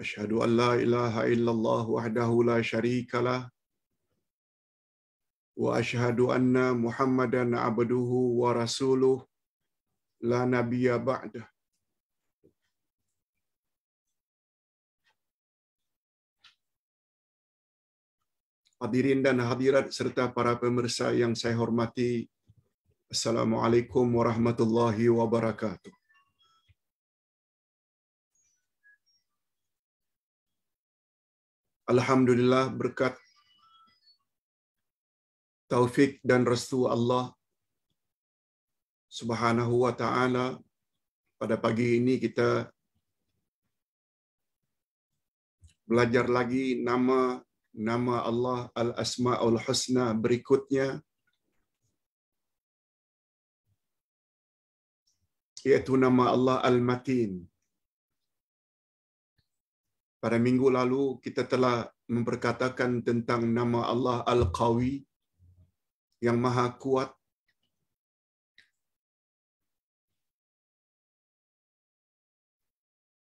أشهد أن لا إله إلا الله وحده لا شريك له وأشهد أن محمدا عبده ورسوله لا نبي بعده Hadirin dan hadirat serta para pemirsa yang saya hormati, Assalamualaikum warahmatullahi wabarakatuh. Alhamdulillah berkat taufik dan restu Allah Subhanahu wa taala pada pagi ini kita belajar lagi nama nama Allah Al Asmaul Husna berikutnya yaitu nama Allah Al Matin pada minggu lalu kita telah memperkatakan tentang nama Allah Al-Qawi yang Maha Kuat.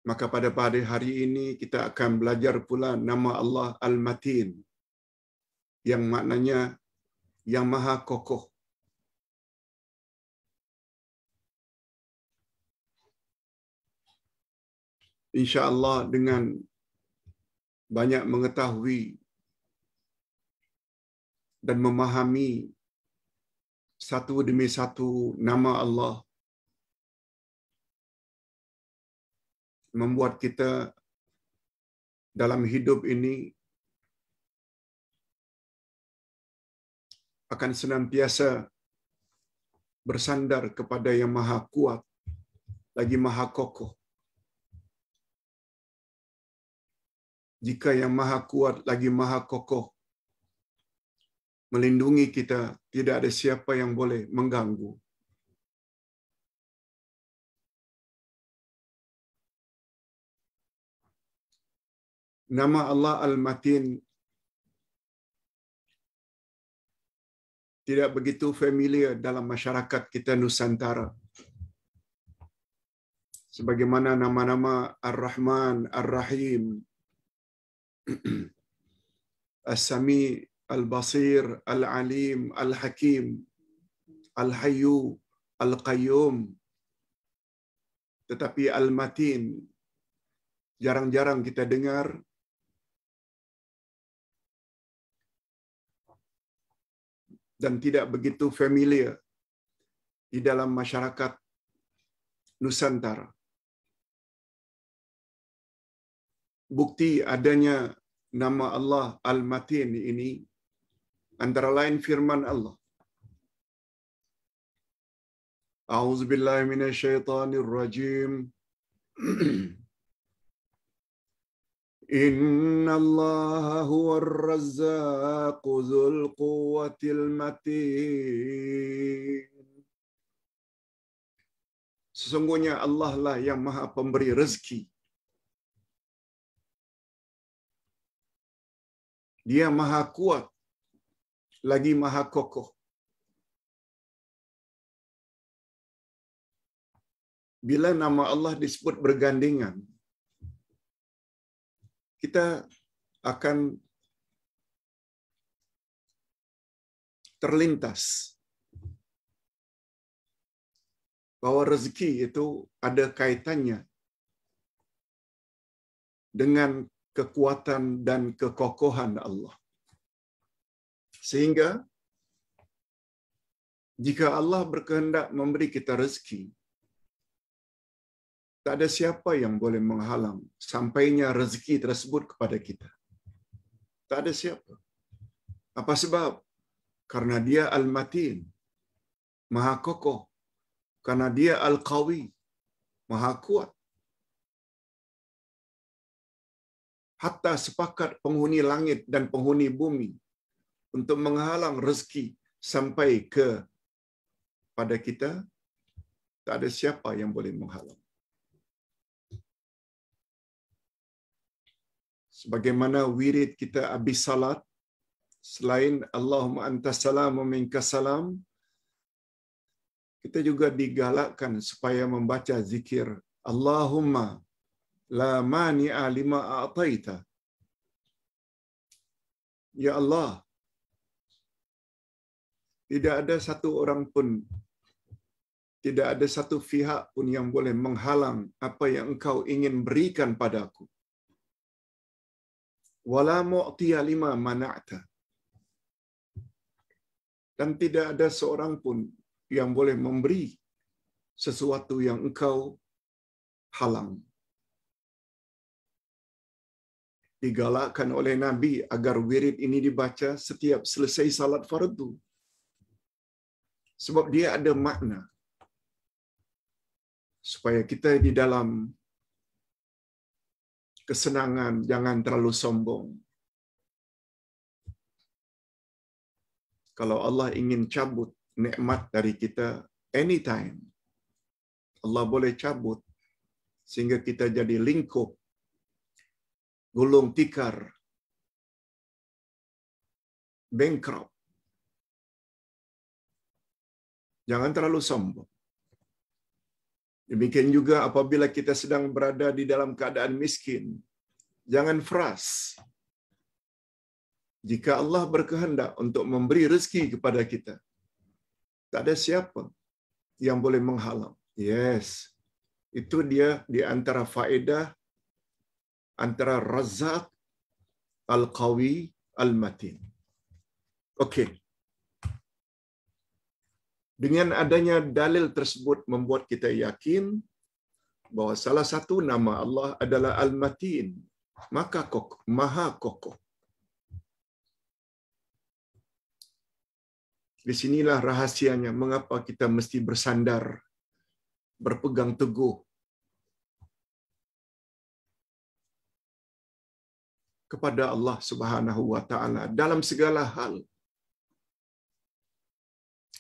Maka pada pada hari ini kita akan belajar pula nama Allah Al-Matin yang maknanya yang Maha Kokoh. Insya Allah dengan banyak mengetahui dan memahami satu demi satu nama Allah membuat kita dalam hidup ini akan senantiasa bersandar kepada yang maha kuat lagi maha kokoh jika yang maha kuat lagi maha kokoh melindungi kita, tidak ada siapa yang boleh mengganggu. Nama Allah Al-Matin tidak begitu familiar dalam masyarakat kita Nusantara. Sebagaimana nama-nama Ar-Rahman, Ar-Rahim, السميع البصير العليم الحكيم الحي القيوم tetapi Almatin jarang-jarang kita dengar dan tidak begitu familiar di dalam masyarakat Nusantara. bukti adanya nama Allah Al-Matin ini antara lain firman Allah. A'udzu billahi minasyaitonir rajim. إن الله هو الرزاق ذو القوة matin. Sesungguhnya Allah lah yang maha pemberi rezeki Dia maha kuat, lagi maha kokoh. Bila nama Allah disebut bergandengan, kita akan terlintas bahwa rezeki itu ada kaitannya dengan kekuatan dan kekokohan Allah. Sehingga jika Allah berkehendak memberi kita rezeki, tak ada siapa yang boleh menghalang sampainya rezeki tersebut kepada kita. Tak ada siapa. Apa sebab? Karena dia al-matin, maha kokoh. Karena dia al-qawi, maha kuat. hatta sepakat penghuni langit dan penghuni bumi untuk menghalang rezeki sampai ke pada kita tak ada siapa yang boleh menghalang sebagaimana wirid kita habis salat selain Allahumma anta salam minka salam kita juga digalakkan supaya membaca zikir Allahumma La mani'a lima a'taita. Ya Allah, tidak ada satu orang pun, tidak ada satu pihak pun yang boleh menghalang apa yang engkau ingin berikan padaku. Wala mu'tiya lima mana'ta. Dan tidak ada seorang pun yang boleh memberi sesuatu yang engkau halang digalakkan oleh Nabi agar wirid ini dibaca setiap selesai salat fardu. Sebab dia ada makna. Supaya kita di dalam kesenangan jangan terlalu sombong. Kalau Allah ingin cabut nikmat dari kita anytime, Allah boleh cabut sehingga kita jadi lingkup gulung tikar, bankrupt. Jangan terlalu sombong. Demikian juga apabila kita sedang berada di dalam keadaan miskin, jangan fras. Jika Allah berkehendak untuk memberi rezeki kepada kita, tak ada siapa yang boleh menghalang. Yes, itu dia di antara faedah antara Razak Al-Qawi Al-Matin. Okey. Dengan adanya dalil tersebut membuat kita yakin bahwa salah satu nama Allah adalah Al-Matin, maka kok, maha kokoh. Di sinilah rahasianya mengapa kita mesti bersandar, berpegang teguh kepada Allah Subhanahu wa taala dalam segala hal.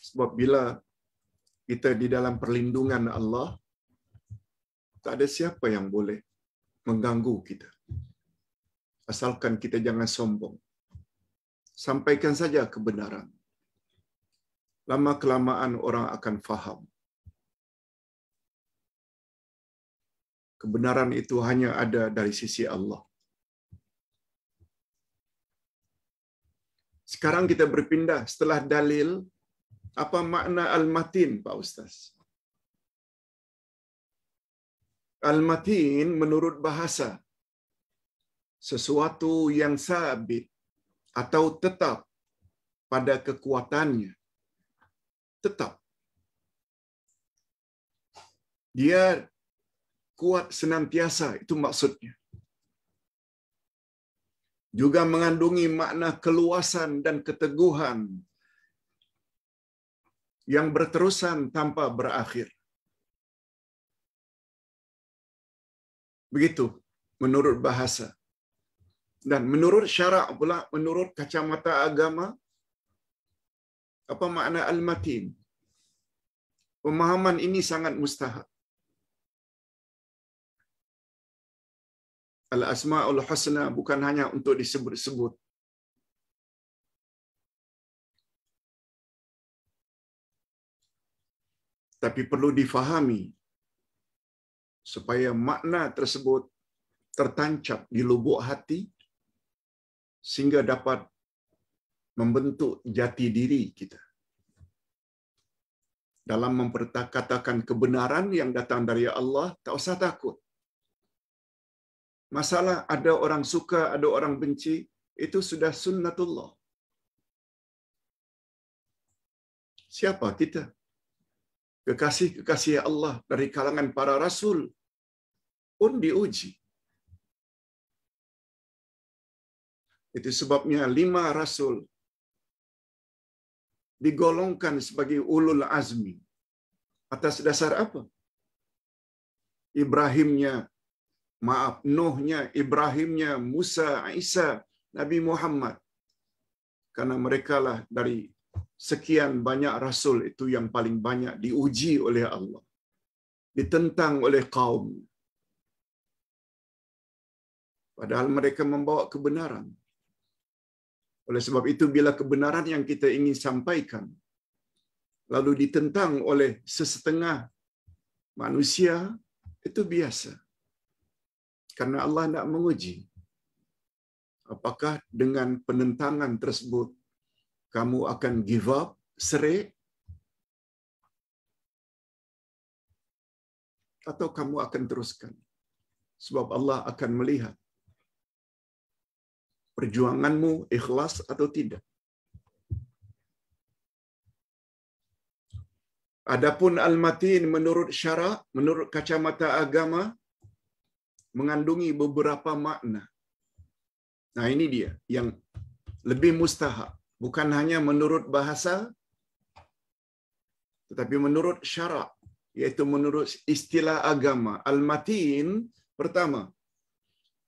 Sebab bila kita di dalam perlindungan Allah tak ada siapa yang boleh mengganggu kita. Asalkan kita jangan sombong. Sampaikan saja kebenaran. Lama kelamaan orang akan faham. Kebenaran itu hanya ada dari sisi Allah. Sekarang kita berpindah setelah dalil apa makna al-matin Pak Ustaz? Al-matin menurut bahasa sesuatu yang sabit atau tetap pada kekuatannya. Tetap. Dia kuat senantiasa, itu maksudnya juga mengandungi makna keluasan dan keteguhan yang berterusan tanpa berakhir. Begitu menurut bahasa. Dan menurut syarak pula, menurut kacamata agama, apa makna al-matin? Pemahaman ini sangat mustahak. Al-Asma'ul Husna bukan hanya untuk disebut-sebut. Tapi perlu difahami supaya makna tersebut tertancap di lubuk hati sehingga dapat membentuk jati diri kita dalam mempertakatakan kebenaran yang datang dari Allah tak usah takut Masalah ada orang suka, ada orang benci, itu sudah sunnatullah. Siapa kita? Kekasih-kekasih Allah dari kalangan para rasul pun diuji. Itu sebabnya lima rasul digolongkan sebagai ulul azmi. Atas dasar apa? Ibrahimnya maaf Nuhnya, Ibrahimnya, Musa, Isa, Nabi Muhammad. Karena merekalah dari sekian banyak rasul itu yang paling banyak diuji oleh Allah. Ditentang oleh kaum. Padahal mereka membawa kebenaran. Oleh sebab itu bila kebenaran yang kita ingin sampaikan lalu ditentang oleh sesetengah manusia itu biasa. Karena Allah tidak menguji. Apakah dengan penentangan tersebut kamu akan give up, serai, atau kamu akan teruskan? Sebab Allah akan melihat perjuanganmu ikhlas atau tidak. Adapun al-matin menurut syarak, menurut kacamata agama, mengandungi beberapa makna. Nah, ini dia yang lebih mustahab, bukan hanya menurut bahasa tetapi menurut syarak yaitu menurut istilah agama. Al-Matin pertama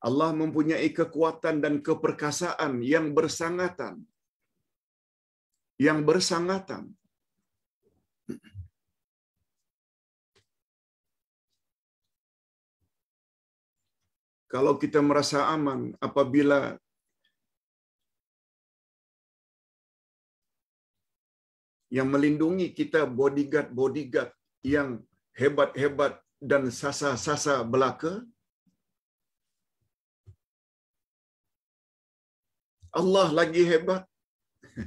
Allah mempunyai kekuatan dan keperkasaan yang bersangatan. Yang bersangatan. Kalau kita merasa aman apabila yang melindungi kita bodyguard-bodyguard yang hebat-hebat dan sasa-sasa belaka, Allah lagi hebat.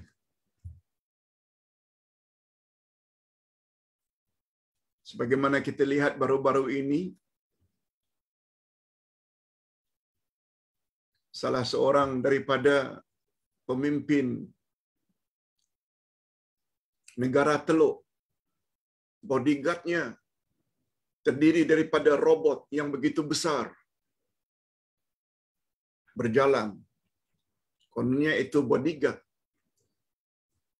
Sebagaimana kita lihat baru-baru ini, salah seorang daripada pemimpin negara teluk. Bodyguardnya terdiri daripada robot yang begitu besar berjalan. Kononnya itu bodyguard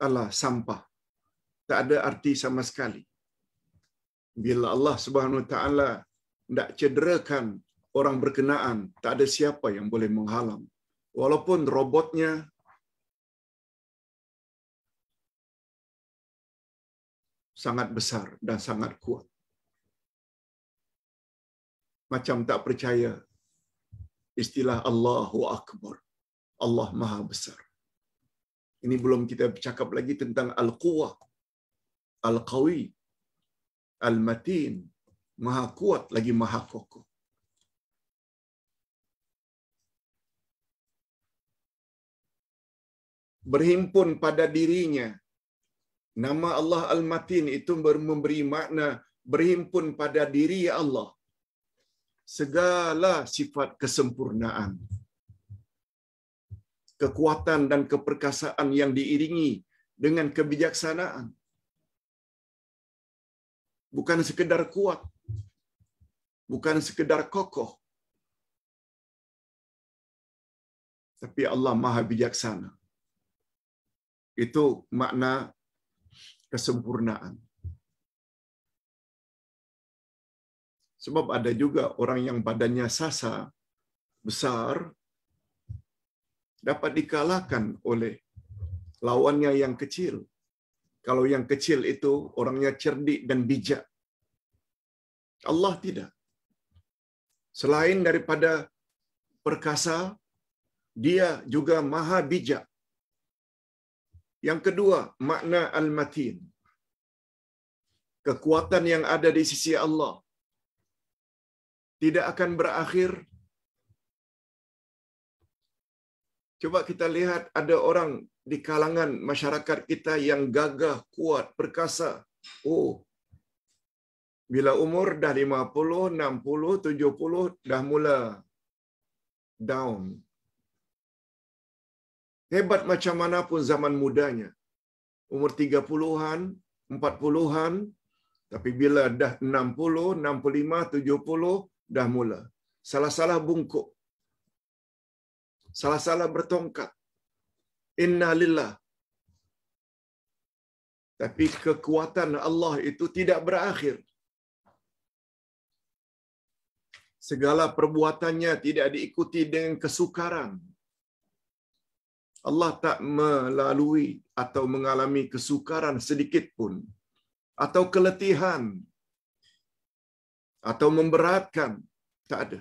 Allah sampah. Tak ada arti sama sekali. Bila Allah Subhanahu Taala tidak cederakan orang berkenaan, tak ada siapa yang boleh menghalang. Walaupun robotnya sangat besar dan sangat kuat. Macam tak percaya istilah Allahu Akbar. Allah Maha Besar. Ini belum kita bercakap lagi tentang Al-Quwa. Al-Qawi. Al-Matin. Maha Kuat lagi Maha Kokoh. berhimpun pada dirinya. Nama Allah Al-Matin itu memberi makna berhimpun pada diri Allah. Segala sifat kesempurnaan. Kekuatan dan keperkasaan yang diiringi dengan kebijaksanaan. Bukan sekedar kuat. Bukan sekedar kokoh. Tapi Allah maha bijaksana. Itu makna kesempurnaan. Sebab ada juga orang yang badannya sasa, besar, dapat dikalahkan oleh lawannya yang kecil. Kalau yang kecil itu orangnya cerdik dan bijak. Allah tidak. Selain daripada perkasa, dia juga maha bijak. Yang kedua, makna al-matin. Kekuatan yang ada di sisi Allah tidak akan berakhir. Coba kita lihat ada orang di kalangan masyarakat kita yang gagah, kuat, perkasa. Oh, bila umur dah 50, 60, 70 dah mula down, Hebat macam mana pun zaman mudanya. Umur 30-an, 40-an, tapi bila dah 60, 65, 70, dah mula. Salah-salah bungkuk. Salah-salah bertongkat. Inna lillah. Tapi kekuatan Allah itu tidak berakhir. Segala perbuatannya tidak diikuti dengan kesukaran, Allah tak melalui atau mengalami kesukaran sedikit pun atau keletihan atau memberatkan tak ada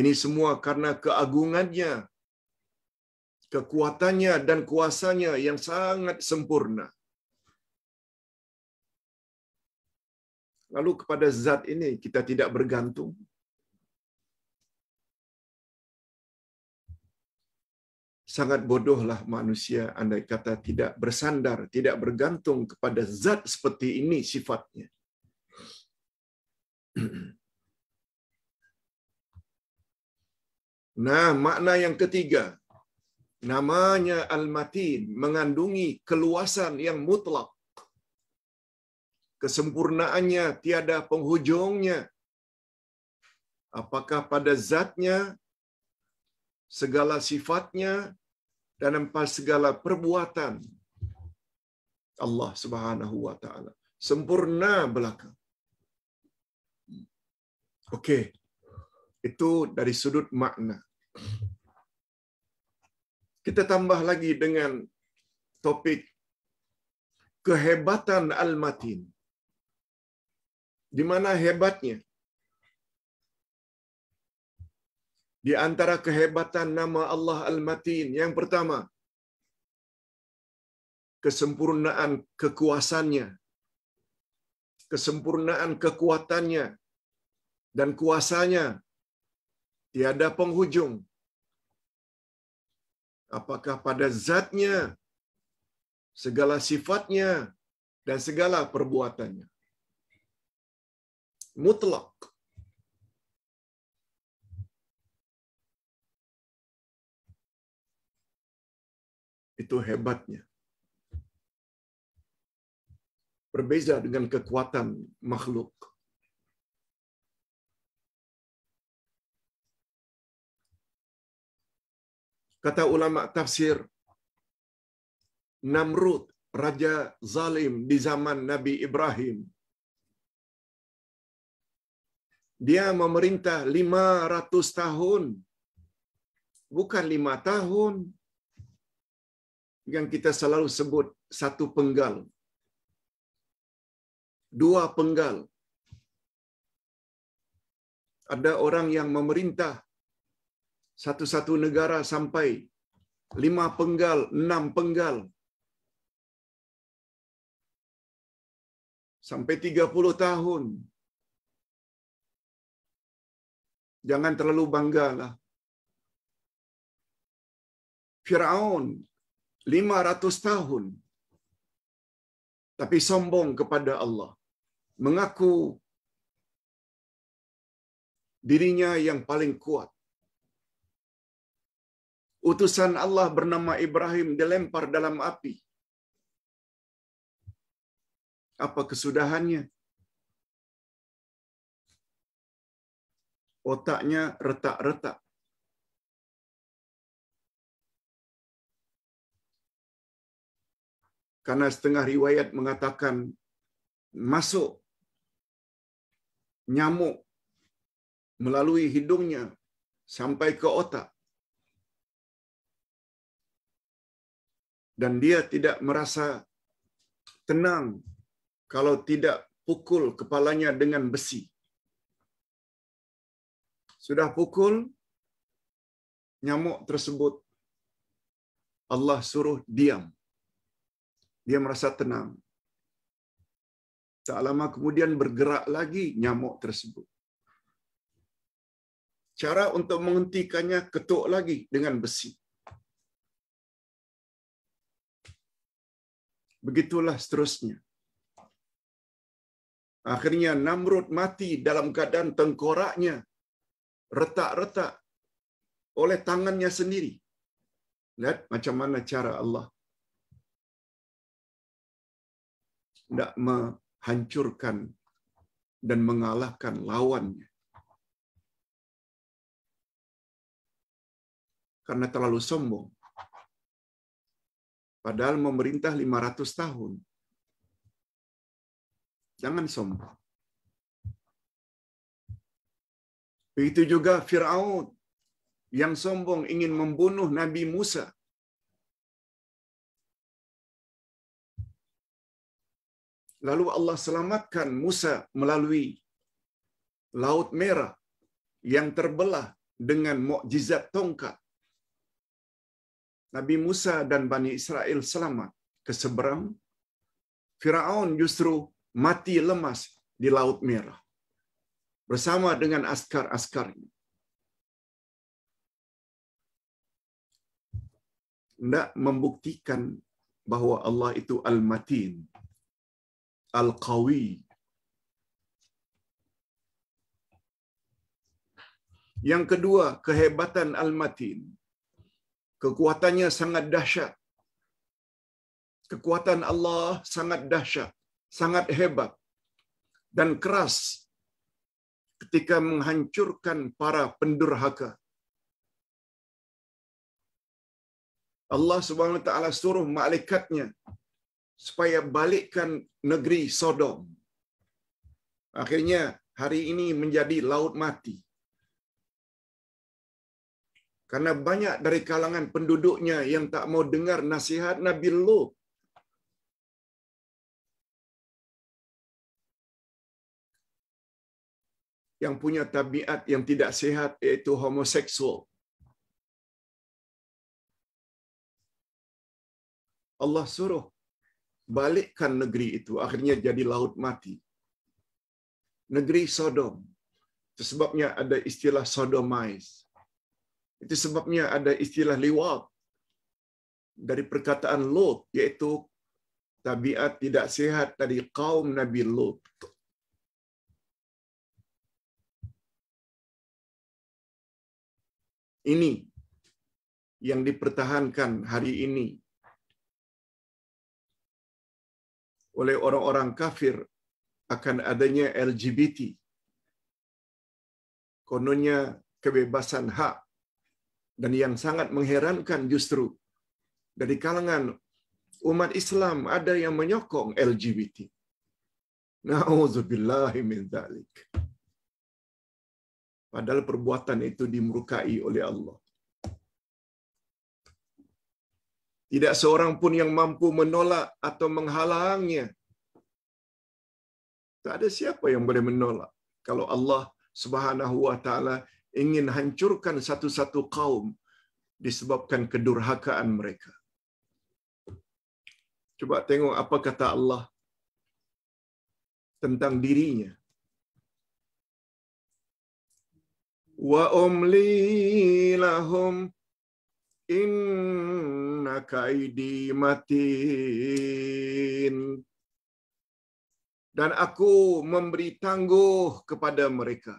ini semua karena keagungannya kekuatannya dan kuasanya yang sangat sempurna lalu kepada zat ini kita tidak bergantung sangat bodohlah manusia andai kata tidak bersandar, tidak bergantung kepada zat seperti ini sifatnya. Nah, makna yang ketiga, namanya Al-Matin, mengandungi keluasan yang mutlak. Kesempurnaannya tiada penghujungnya. Apakah pada zatnya, segala sifatnya, dan empat segala perbuatan Allah Subhanahu wa taala. Sempurna belaka. Oke. Itu dari sudut makna. Kita tambah lagi dengan topik kehebatan Al-Matin. Di mana hebatnya? Di antara kehebatan nama Allah Al-Matin, yang pertama, kesempurnaan kekuasannya, kesempurnaan kekuatannya, dan kuasanya tiada penghujung. Apakah pada zatnya, segala sifatnya, dan segala perbuatannya. Mutlak Itu hebatnya. Berbeza dengan kekuatan makhluk. Kata ulama tafsir, Namrud, raja zalim di zaman Nabi Ibrahim, dia memerintah 500 tahun. Bukan lima tahun, yang kita selalu sebut satu penggal, dua penggal. Ada orang yang memerintah satu-satu negara sampai lima penggal, enam penggal. Sampai 30 tahun. Jangan terlalu banggalah. Fir'aun 500 tahun. Tapi sombong kepada Allah. Mengaku dirinya yang paling kuat. Utusan Allah bernama Ibrahim dilempar dalam api. Apa kesudahannya? Otaknya retak-retak. Karena setengah riwayat mengatakan masuk nyamuk melalui hidungnya sampai ke otak. Dan dia tidak merasa tenang kalau tidak pukul kepalanya dengan besi. Sudah pukul, nyamuk tersebut Allah suruh diam. Dia merasa tenang. Tak lama kemudian bergerak lagi nyamuk tersebut. Cara untuk menghentikannya ketuk lagi dengan besi. Begitulah seterusnya. Akhirnya Namrud mati dalam keadaan tengkoraknya retak-retak oleh tangannya sendiri. Lihat macam mana cara Allah tidak menghancurkan dan mengalahkan lawannya. Karena terlalu sombong. Padahal memerintah 500 tahun. Jangan sombong. Begitu juga Fir'aun yang sombong ingin membunuh Nabi Musa. Lalu Allah selamatkan Musa melalui Laut Merah yang terbelah dengan mukjizat tongkat. Nabi Musa dan Bani Israel selamat ke seberang. Firaun justru mati lemas di Laut Merah bersama dengan askar-askarnya. Tidak membuktikan bahwa Allah itu Al-Matin, al-qawi. Yang kedua, kehebatan al-matin. Kekuatannya sangat dahsyat. Kekuatan Allah sangat dahsyat, sangat hebat dan keras ketika menghancurkan para pendurhaka. Allah Subhanahu wa taala suruh malaikatnya supaya balikkan negeri Sodom. Akhirnya hari ini menjadi laut mati. Karena banyak dari kalangan penduduknya yang tak mau dengar nasihat Nabi Lut. Yang punya tabiat yang tidak sehat yaitu homoseksual. Allah suruh balikkan negeri itu akhirnya jadi laut mati. Negeri Sodom. Itu sebabnya ada istilah sodomize. Itu sebabnya ada istilah liwat dari perkataan Lot yaitu tabiat tidak sehat dari kaum Nabi Lot. Ini yang dipertahankan hari ini oleh orang-orang kafir akan adanya LGBT. Kononnya kebebasan hak dan yang sangat mengherankan justru dari kalangan umat Islam ada yang menyokong LGBT. Nauzubillahi min dzalik. Padahal perbuatan itu dimurkai oleh Allah. Tidak seorang pun yang mampu menolak atau menghalangnya. Tak ada siapa yang boleh menolak. Kalau Allah subhanahu wa ta'ala ingin hancurkan satu-satu kaum disebabkan kedurhakaan mereka. Cuba tengok apa kata Allah tentang dirinya. Wa umli lahum Inna kaidi matin. Dan aku memberi tangguh kepada mereka.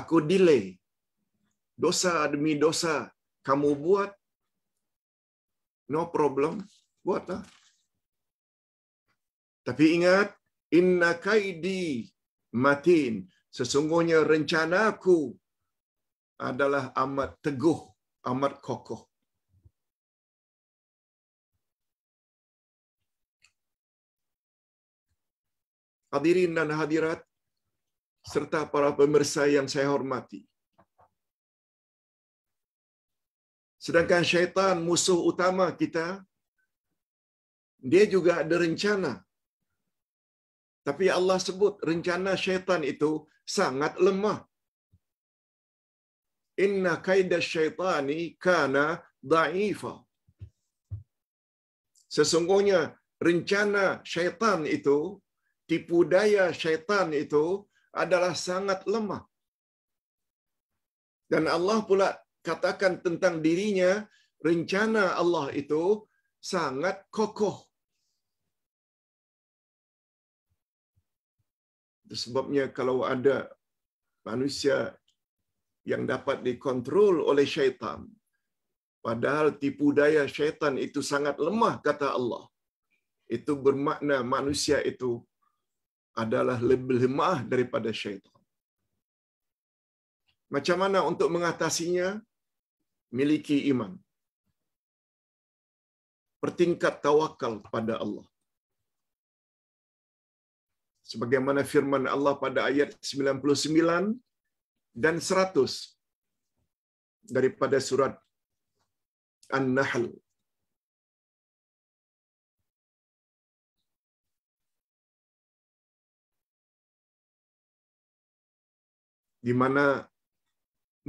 Aku delay. Dosa demi dosa kamu buat. No problem. Buatlah. Tapi ingat, inna kaidi matin. Sesungguhnya rencanaku adalah amat teguh amat kokoh. Hadirin dan hadirat, serta para pemirsa yang saya hormati. Sedangkan syaitan musuh utama kita, dia juga ada rencana. Tapi Allah sebut rencana syaitan itu sangat lemah. Inna kaida syaitani kana da'ifa. Sesungguhnya rencana syaitan itu, tipu daya syaitan itu adalah sangat lemah. Dan Allah pula katakan tentang dirinya, rencana Allah itu sangat kokoh. sebabnya kalau ada manusia yang dapat dikontrol oleh syaitan. Padahal tipu daya syaitan itu sangat lemah, kata Allah. Itu bermakna manusia itu adalah lebih lemah daripada syaitan. Macam mana untuk mengatasinya? Miliki iman. pertingkat tawakal pada Allah. Sebagaimana firman Allah pada ayat 99, dan 100 daripada surat An-Nahl. Di mana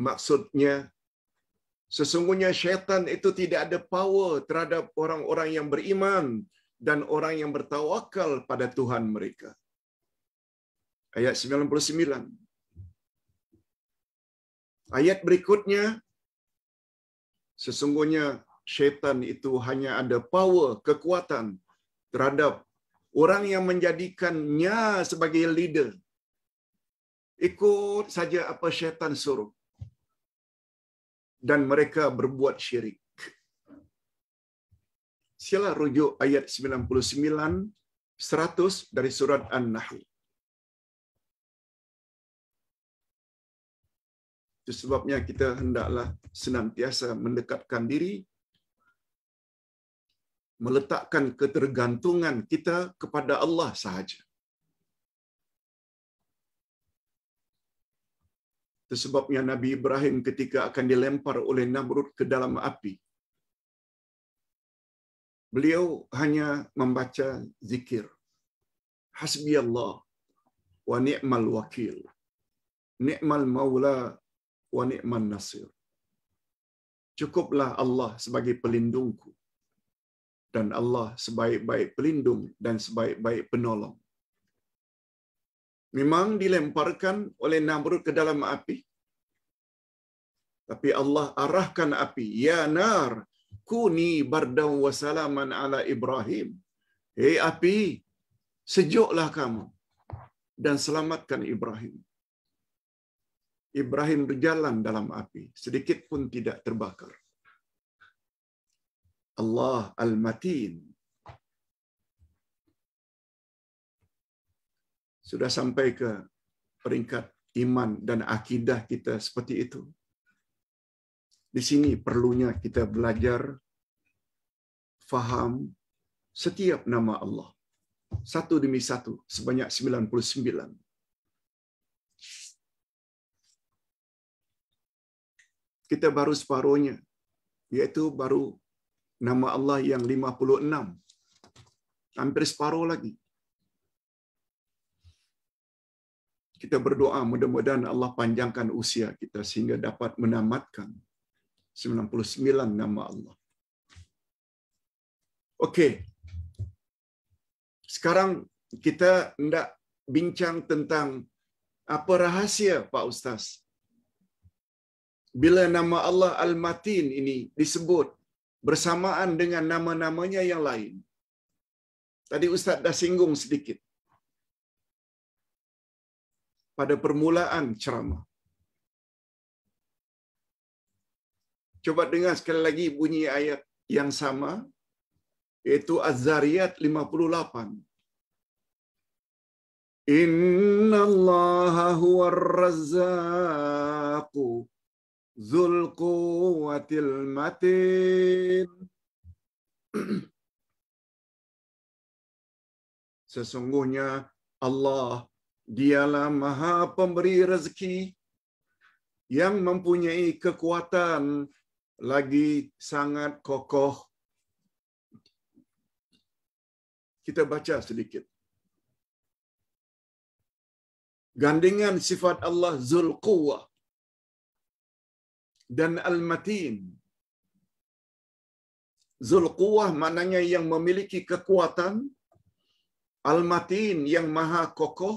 maksudnya sesungguhnya syaitan itu tidak ada power terhadap orang-orang yang beriman dan orang yang bertawakal pada Tuhan mereka. Ayat 99. Ayat berikutnya, sesungguhnya syaitan itu hanya ada power, kekuatan terhadap orang yang menjadikannya sebagai leader. Ikut saja apa syaitan suruh. Dan mereka berbuat syirik. Sila rujuk ayat 99, 100 dari surat An-Nahl. Itu sebabnya kita hendaklah senantiasa mendekatkan diri, meletakkan ketergantungan kita kepada Allah sahaja. Itu sebabnya Nabi Ibrahim ketika akan dilempar oleh Namrud ke dalam api, beliau hanya membaca zikir. Hasbi Allah wa ni'mal wakil. Ni'mal maula wa ni'man nasir. Cukuplah Allah sebagai pelindungku dan Allah sebaik-baik pelindung dan sebaik-baik penolong. Memang dilemparkan oleh Namrud ke dalam api. Tapi Allah arahkan api. Ya nar, kuni bardam wa salaman ala Ibrahim. Hei api, sejuklah kamu dan selamatkan Ibrahim. Ibrahim berjalan dalam api, sedikit pun tidak terbakar. Allah Al-Matin. Sudah sampai ke peringkat iman dan akidah kita seperti itu. Di sini perlunya kita belajar faham setiap nama Allah. Satu demi satu, sebanyak 99. kita baru separuhnya iaitu baru nama Allah yang 56 hampir separuh lagi kita berdoa mudah-mudahan Allah panjangkan usia kita sehingga dapat menamatkan 99 nama Allah okey sekarang kita hendak bincang tentang apa rahasia Pak Ustaz bila nama Allah Al-Matin ini disebut bersamaan dengan nama-namanya yang lain. Tadi Ustaz dah singgung sedikit. Pada permulaan ceramah. Coba dengar sekali lagi bunyi ayat yang sama yaitu Az-Zariyat 58. Inna Allah huwa razzaqu Zul quwwatil matin. Sesungguhnya Allah dialah maha pemberi rezeki yang mempunyai kekuatan lagi sangat kokoh. Kita baca sedikit. Gandingan sifat Allah Zulquwah dan al-matin. Zulquwah mananya yang memiliki kekuatan, al-matin yang maha kokoh,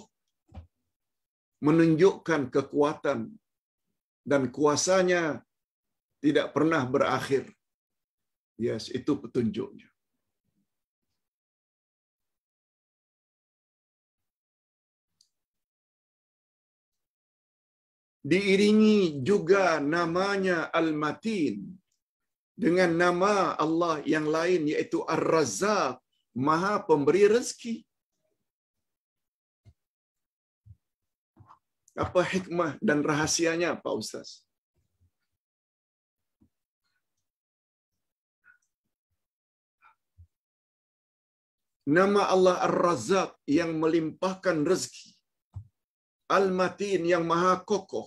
menunjukkan kekuatan dan kuasanya tidak pernah berakhir. Yes, itu petunjuknya. diiringi juga namanya Al-Matin dengan nama Allah yang lain yaitu Ar-Razzaq, Maha Pemberi Rezeki. Apa hikmah dan rahasianya Pak Ustaz? Nama Allah Ar-Razzaq yang melimpahkan rezeki. Al-Matin yang maha kokoh.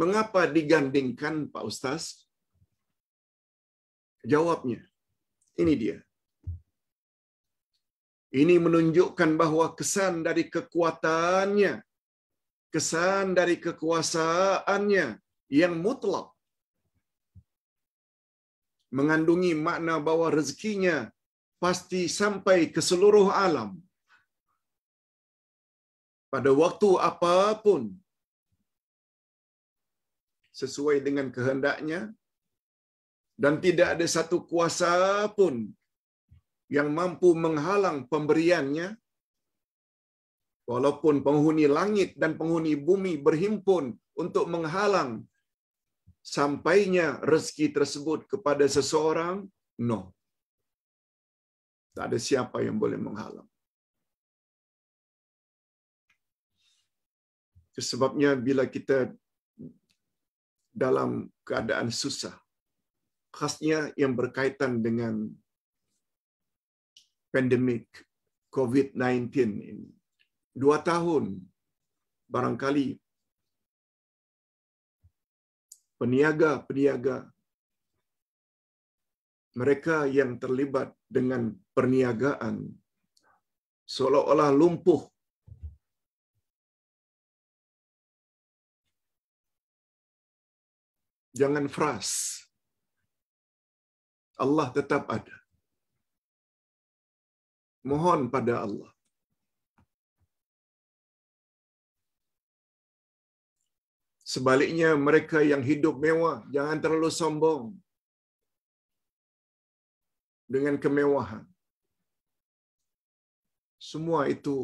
Mengapa digandingkan Pak Ustaz? Jawabnya, ini dia. Ini menunjukkan bahwa kesan dari kekuatannya, kesan dari kekuasaannya yang mutlak mengandungi makna bahwa rezekinya pasti sampai ke seluruh alam. Pada waktu apapun, sesuai dengan kehendaknya dan tidak ada satu kuasa pun yang mampu menghalang pemberiannya walaupun penghuni langit dan penghuni bumi berhimpun untuk menghalang sampainya rezeki tersebut kepada seseorang no tak ada siapa yang boleh menghalang sebabnya bila kita dalam keadaan susah. Khasnya yang berkaitan dengan pandemik COVID-19 ini. Dua tahun barangkali peniaga-peniaga mereka yang terlibat dengan perniagaan seolah-olah lumpuh Jangan fras. Allah tetap ada. Mohon pada Allah. Sebaliknya mereka yang hidup mewah jangan terlalu sombong dengan kemewahan. Semua itu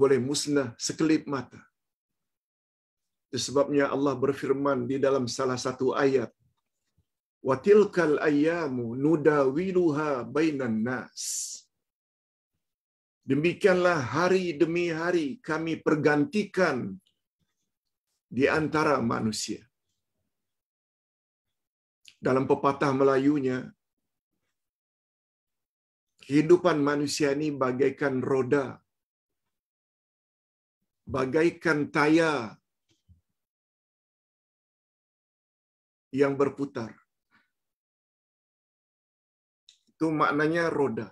boleh musnah sekelip mata. Sebabnya Allah berfirman di dalam salah satu ayat, "Watilkal nuda wiluha bainan nas." Demikianlah hari demi hari kami pergantikan di antara manusia. Dalam pepatah Melayunya, kehidupan manusia ini bagaikan roda, bagaikan tayar yang berputar. Itu maknanya roda.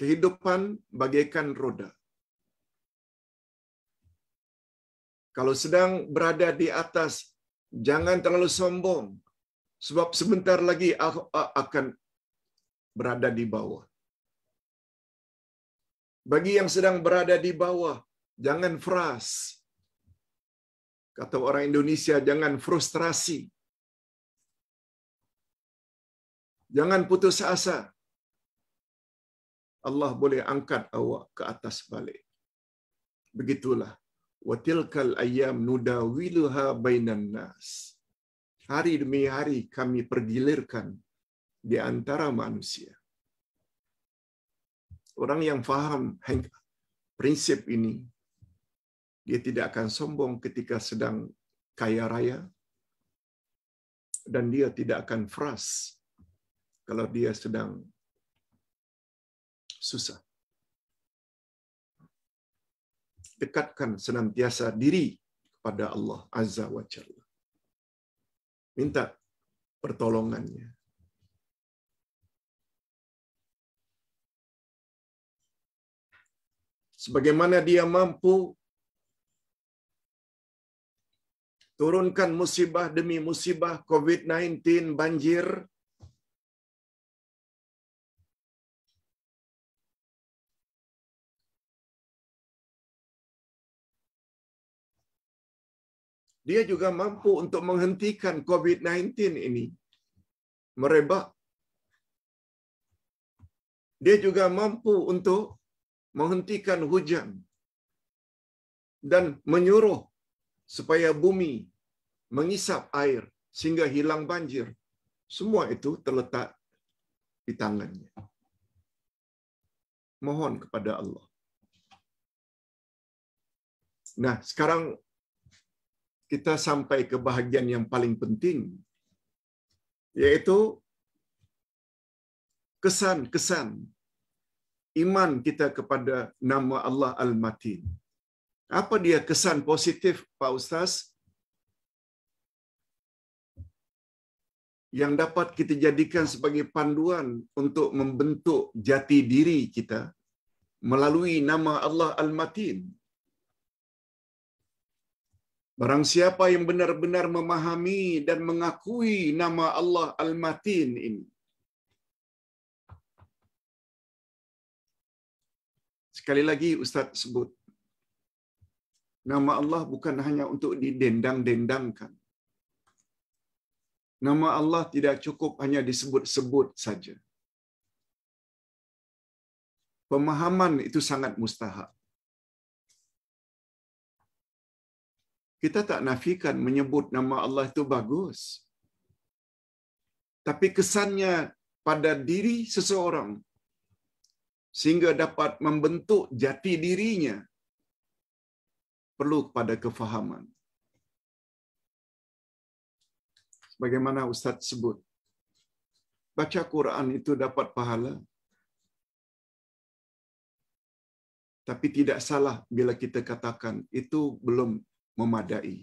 Kehidupan bagaikan roda. Kalau sedang berada di atas, jangan terlalu sombong. Sebab sebentar lagi aku akan berada di bawah. Bagi yang sedang berada di bawah, jangan fras. Kata orang Indonesia, jangan frustrasi. Jangan putus asa. Allah boleh angkat awak ke atas balik. Begitulah. Watilkal ayam wiluha bainan nas. Hari demi hari kami pergilirkan di antara manusia. Orang yang faham prinsip ini dia tidak akan sombong ketika sedang kaya raya. Dan dia tidak akan fras kalau dia sedang susah. Dekatkan senantiasa diri kepada Allah Azza wa Jalla. Minta pertolongannya. Sebagaimana dia mampu turunkan musibah demi musibah COVID-19, banjir. Dia juga mampu untuk menghentikan COVID-19 ini merebak. Dia juga mampu untuk menghentikan hujan dan menyuruh supaya bumi mengisap air sehingga hilang banjir. Semua itu terletak di tangannya. Mohon kepada Allah. Nah, sekarang kita sampai ke bahagian yang paling penting, yaitu kesan-kesan iman kita kepada nama Allah Al-Matin. Apa dia kesan positif Pak Ustaz? Yang dapat kita jadikan sebagai panduan untuk membentuk jati diri kita melalui nama Allah Al-Matin. Barang siapa yang benar-benar memahami dan mengakui nama Allah Al-Matin ini, sekali lagi Ustaz sebut Nama Allah bukan hanya untuk didendang-dendangkan. Nama Allah tidak cukup hanya disebut-sebut saja. Pemahaman itu sangat mustahak. Kita tak nafikan menyebut nama Allah itu bagus. Tapi kesannya pada diri seseorang sehingga dapat membentuk jati dirinya perlu pada kefahaman. Bagaimana Ustadz sebut, baca Quran itu dapat pahala, tapi tidak salah bila kita katakan itu belum memadai.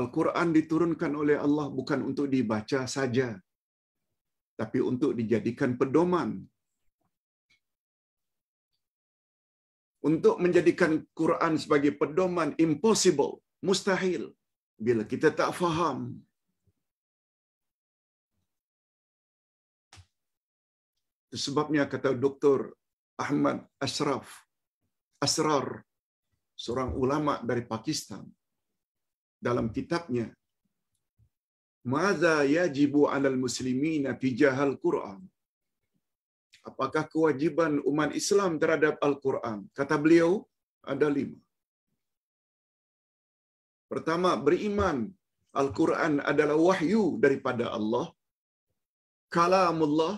Al-Quran diturunkan oleh Allah bukan untuk dibaca saja, tapi untuk dijadikan pedoman untuk menjadikan Quran sebagai pedoman impossible, mustahil bila kita tak faham. Sebabnya kata Dr. Ahmad Ashraf, Asrar, seorang ulama dari Pakistan, dalam kitabnya, Maza yajibu alal muslimina fi jahal Quran. Apakah kewajiban umat Islam terhadap Al-Quran? Kata beliau, ada lima. Pertama, beriman. Al-Quran adalah wahyu daripada Allah. Kalamullah.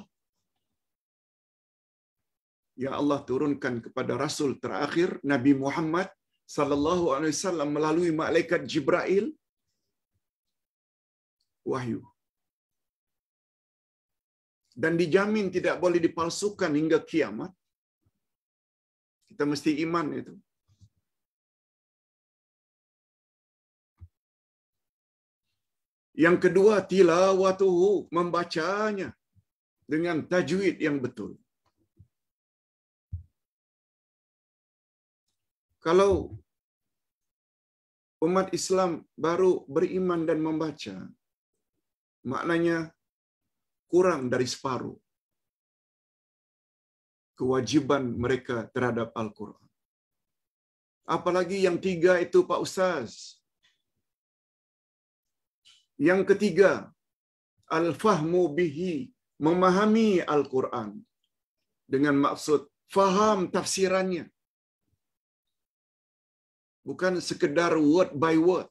ya Allah turunkan kepada Rasul terakhir, Nabi Muhammad sallallahu alaihi wasallam melalui malaikat Jibril wahyu dan dijamin tidak boleh dipalsukan hingga kiamat, kita mesti iman itu. Yang kedua, tilawatuhu, membacanya dengan tajwid yang betul. Kalau umat Islam baru beriman dan membaca, maknanya kurang dari separuh kewajiban mereka terhadap Al-Quran. Apalagi yang tiga itu Pak Ustaz. Yang ketiga, al-fahmu bihi, memahami Al-Quran dengan maksud faham tafsirannya. Bukan sekedar word by word.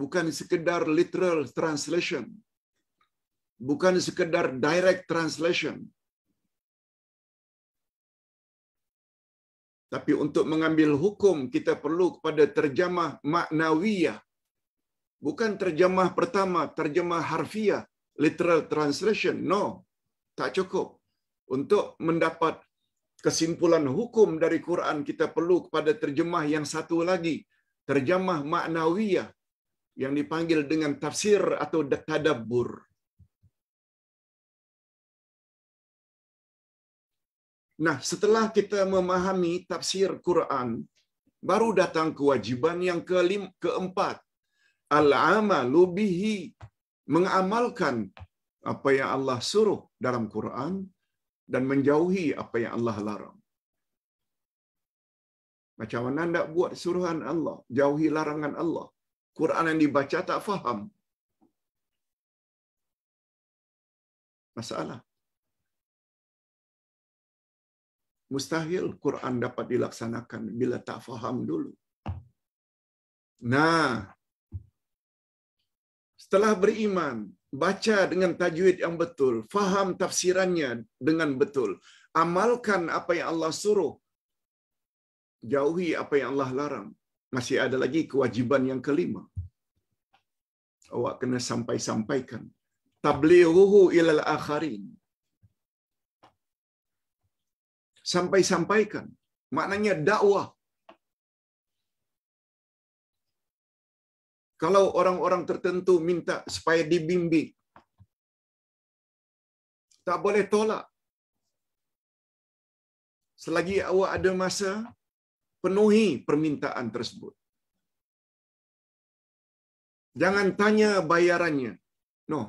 Bukan sekedar literal translation bukan sekedar direct translation. Tapi untuk mengambil hukum kita perlu kepada terjemah maknawiyah. Bukan terjemah pertama, terjemah harfiah, literal translation. No, tak cukup. Untuk mendapat kesimpulan hukum dari Quran kita perlu kepada terjemah yang satu lagi, terjemah maknawiyah yang dipanggil dengan tafsir atau tadabbur. Nah, setelah kita memahami tafsir Quran, baru datang kewajiban yang kelim, keempat. Al-amalu bihi, mengamalkan apa yang Allah suruh dalam Quran dan menjauhi apa yang Allah larang. Macam mana nak buat suruhan Allah, jauhi larangan Allah. Quran yang dibaca tak faham. Masalah. Mustahil Quran dapat dilaksanakan bila tak faham dulu. Nah, setelah beriman, baca dengan tajwid yang betul, faham tafsirannya dengan betul, amalkan apa yang Allah suruh, jauhi apa yang Allah larang. Masih ada lagi kewajiban yang kelima. Awak kena sampai-sampaikan. Tablighuhu ilal akharin sampai-sampaikan. Maknanya dakwah. Kalau orang-orang tertentu minta supaya dibimbing, tak boleh tolak. Selagi awak ada masa, penuhi permintaan tersebut. Jangan tanya bayarannya. No.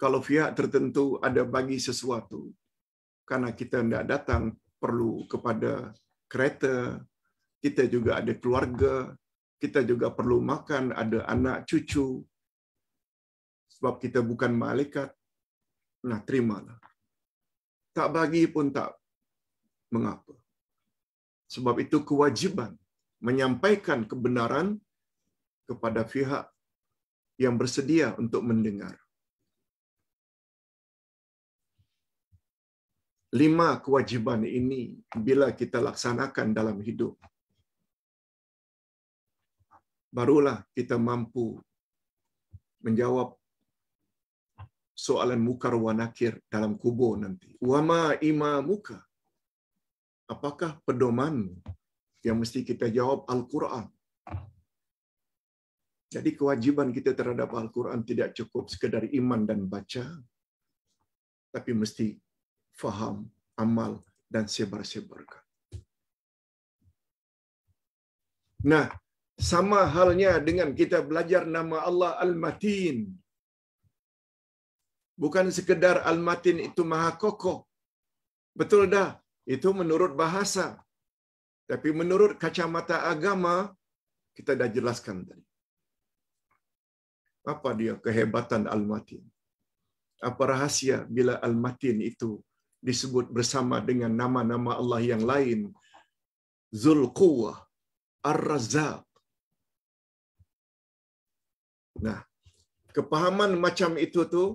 kalau pihak tertentu ada bagi sesuatu karena kita tidak datang perlu kepada kereta kita juga ada keluarga kita juga perlu makan ada anak cucu sebab kita bukan malaikat nah terimalah tak bagi pun tak mengapa sebab itu kewajiban menyampaikan kebenaran kepada pihak yang bersedia untuk mendengar lima kewajiban ini bila kita laksanakan dalam hidup, barulah kita mampu menjawab soalan mukar wanakir akhir dalam kubur nanti. Wama muka Apakah pedoman Yang mesti kita jawab Al-Quran. Jadi kewajiban kita terhadap Al-Quran tidak cukup sekedar iman dan baca, tapi mesti faham, amal, dan sebar-sebarkan. Nah, sama halnya dengan kita belajar nama Allah Al-Matin. Bukan sekedar Al-Matin itu maha kokoh. Betul dah, itu menurut bahasa. Tapi menurut kacamata agama, kita dah jelaskan tadi. Apa dia kehebatan Al-Matin? Apa rahasia bila Al-Matin itu disebut bersama dengan nama-nama Allah yang lain. Zulquwah, ar razab Nah, kepahaman macam itu tuh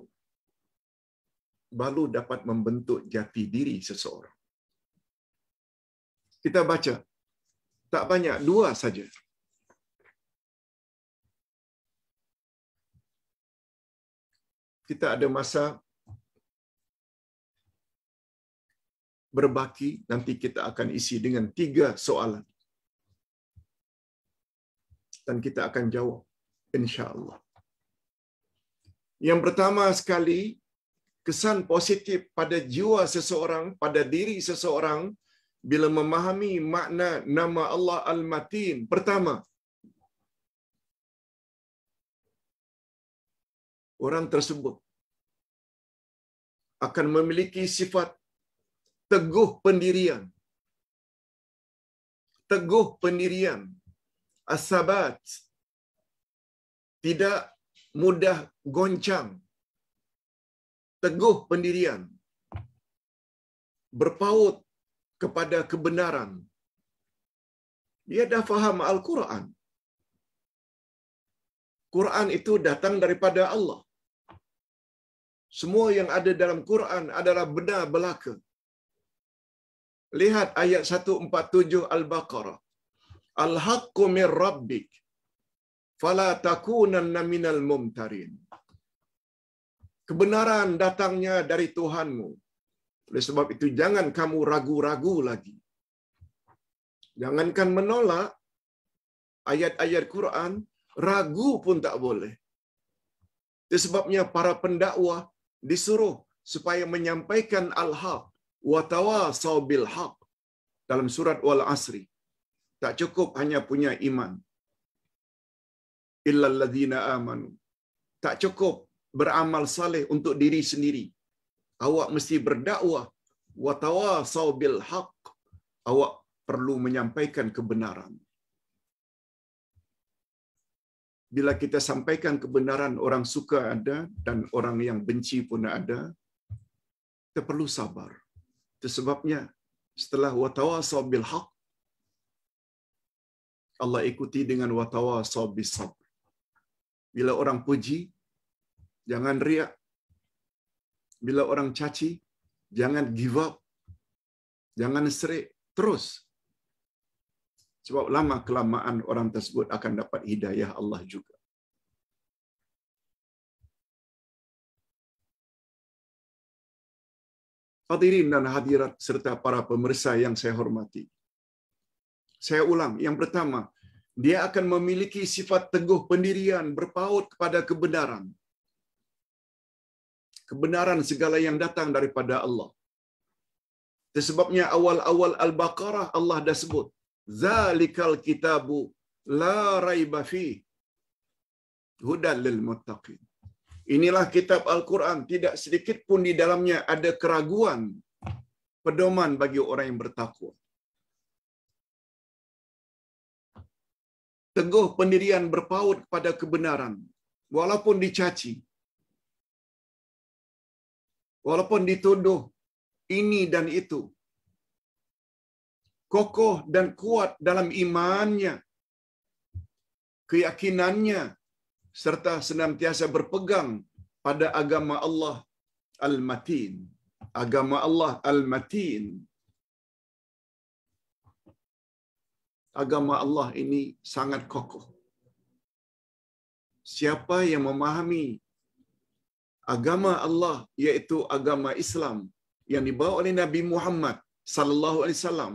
baru dapat membentuk jati diri seseorang. Kita baca tak banyak, dua saja. Kita ada masa berbaki nanti kita akan isi dengan tiga soalan dan kita akan jawab insyaallah yang pertama sekali kesan positif pada jiwa seseorang pada diri seseorang bila memahami makna nama Allah Al-Matin pertama orang tersebut akan memiliki sifat teguh pendirian. Teguh pendirian. Asabat. Tidak mudah goncang. Teguh pendirian. Berpaut kepada kebenaran. Dia dah faham Al-Quran. Quran itu datang daripada Allah. Semua yang ada dalam Quran adalah benar belaka. Lihat ayat 147 Al-Baqarah. Al-haqqu min rabbik fala takunanna minal mumtarin. Kebenaran datangnya dari Tuhanmu. Oleh sebab itu jangan kamu ragu-ragu lagi. Jangankan menolak ayat-ayat Quran, ragu pun tak boleh. Itu sebabnya para pendakwah disuruh supaya menyampaikan al-haq watawasau bil haq dalam surat wal asri. Tak cukup hanya punya iman. Illal ladzina amanu. Tak cukup beramal saleh untuk diri sendiri. Awak mesti berdakwah watawasau bil haq. Awak perlu menyampaikan kebenaran. Bila kita sampaikan kebenaran, orang suka ada dan orang yang benci pun ada. Kita perlu sabar. Itu sebabnya setelah watawa bil haq Allah ikuti dengan watawa bis sabr. Bila orang puji, jangan riak. Bila orang caci, jangan give up. Jangan serik, terus. Sebab lama kelamaan orang tersebut akan dapat hidayah Allah juga. Hadirin dan hadirat serta para pemirsa yang saya hormati. Saya ulang, yang pertama, dia akan memiliki sifat teguh pendirian berpaut kepada kebenaran. Kebenaran segala yang datang daripada Allah. Tersebabnya sebabnya awal-awal Al-Baqarah Allah dah sebut, "Zalikal kitabu la raiba fi hudal lil muttaqin." Inilah kitab Al-Quran, tidak sedikit pun di dalamnya ada keraguan, pedoman bagi orang yang bertakwa. Teguh pendirian berpaut kepada kebenaran, walaupun dicaci, walaupun dituduh ini dan itu. Kokoh dan kuat dalam imannya, keyakinannya, serta senantiasa berpegang pada agama Allah Al-Matin. Agama Allah Al-Matin. Agama Allah ini sangat kokoh. Siapa yang memahami agama Allah yaitu agama Islam yang dibawa oleh Nabi Muhammad sallallahu alaihi wasallam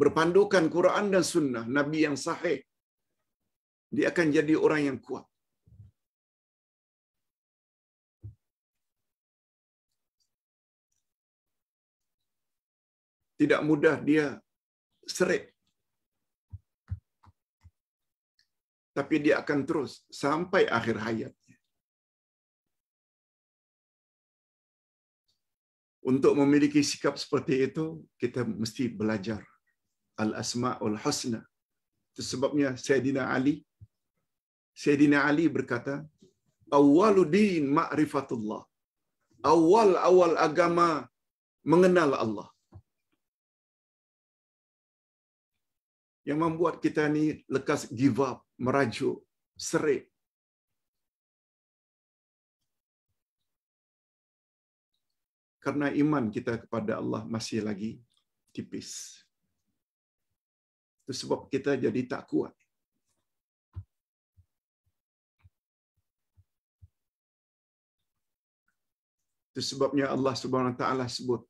berpandukan Quran dan sunnah Nabi yang sahih Dia akan jadi orang yang kuat. Tidak mudah dia serik. Tapi dia akan terus sampai akhir hayatnya. Untuk memiliki sikap seperti itu, kita mesti belajar al-asma'ul husna sebabnya Sayyidina Ali Sayyidina Ali berkata, "Awwaluddin ma'rifatullah." Awal-awal agama mengenal Allah. Yang membuat kita ni lekas give up, merajuk, serik. Karena iman kita kepada Allah masih lagi tipis. Itu sebab kita jadi tak kuat. Itu sebabnya Allah Subhanahu Wa Taala sebut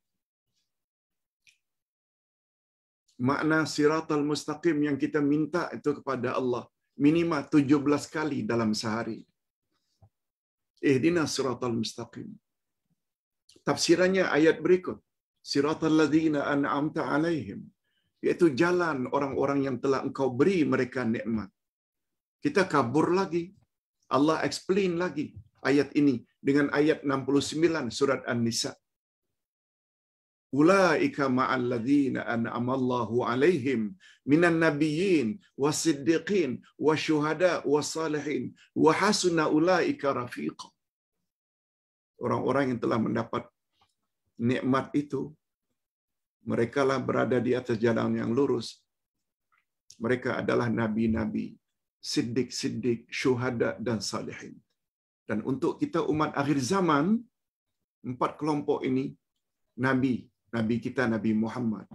makna siratul mustaqim yang kita minta itu kepada Allah minima 17 kali dalam sehari. Eh, Ihdina siratul mustaqim. Tafsirannya ayat berikut. Siratal ladzina an'amta alaihim. yaitu jalan orang-orang yang telah engkau beri mereka nikmat. Kita kabur lagi. Allah explain lagi ayat ini dengan ayat 69 surat An-Nisa. Ulaika ma'al ladzina an'amallahu alaihim minan nabiyyin wasiddiqin wasyuhada wasalihin wa hasuna ulaika rafiqa. Orang-orang yang telah mendapat nikmat itu mereka lah berada di atas jalan yang lurus. Mereka adalah nabi-nabi, siddiq-siddiq, syuhada dan salihin. Dan untuk kita umat akhir zaman, empat kelompok ini, nabi, nabi kita Nabi Muhammad,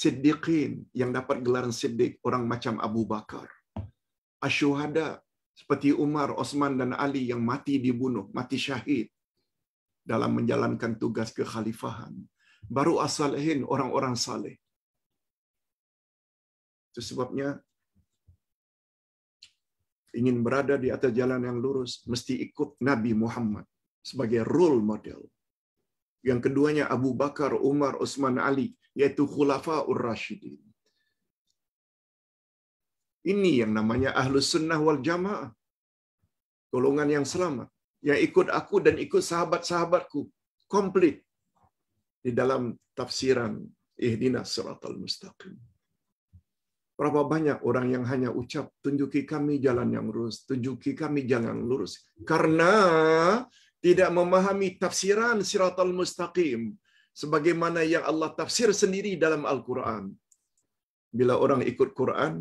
siddiqin yang dapat gelaran siddiq, orang macam Abu Bakar, asyuhada seperti Umar, Osman dan Ali yang mati dibunuh, mati syahid dalam menjalankan tugas kekhalifahan, baru asal orang-orang saleh. Itu sebabnya ingin berada di atas jalan yang lurus mesti ikut Nabi Muhammad sebagai role model. Yang keduanya Abu Bakar, Umar, Utsman, Ali yaitu ur rasyidin. Ini yang namanya ahlus sunnah wal jamaah. Golongan yang selamat. Yang ikut aku dan ikut sahabat-sahabatku. Komplit di dalam tafsiran ihdina suratul mustaqim. Berapa banyak orang yang hanya ucap, tunjuki kami jalan yang lurus, tunjuki kami jalan yang lurus. Karena tidak memahami tafsiran Suratul mustaqim sebagaimana yang Allah tafsir sendiri dalam Al-Quran. Bila orang ikut Quran,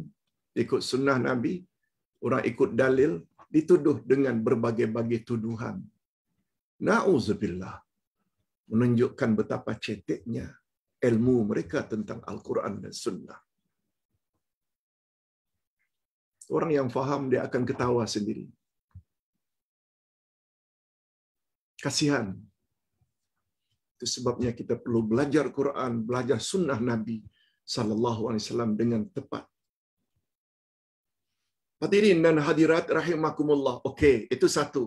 ikut sunnah Nabi, orang ikut dalil, dituduh dengan berbagai-bagai tuduhan. Na'udzubillah. menunjukkan betapa ceteknya ilmu mereka tentang Al-Quran dan Sunnah. Orang yang faham dia akan ketawa sendiri. Kasihan. Itu sebabnya kita perlu belajar Quran, belajar Sunnah Nabi Sallallahu Alaihi Wasallam dengan tepat. Hadirin dan hadirat rahimakumullah. Okey, itu satu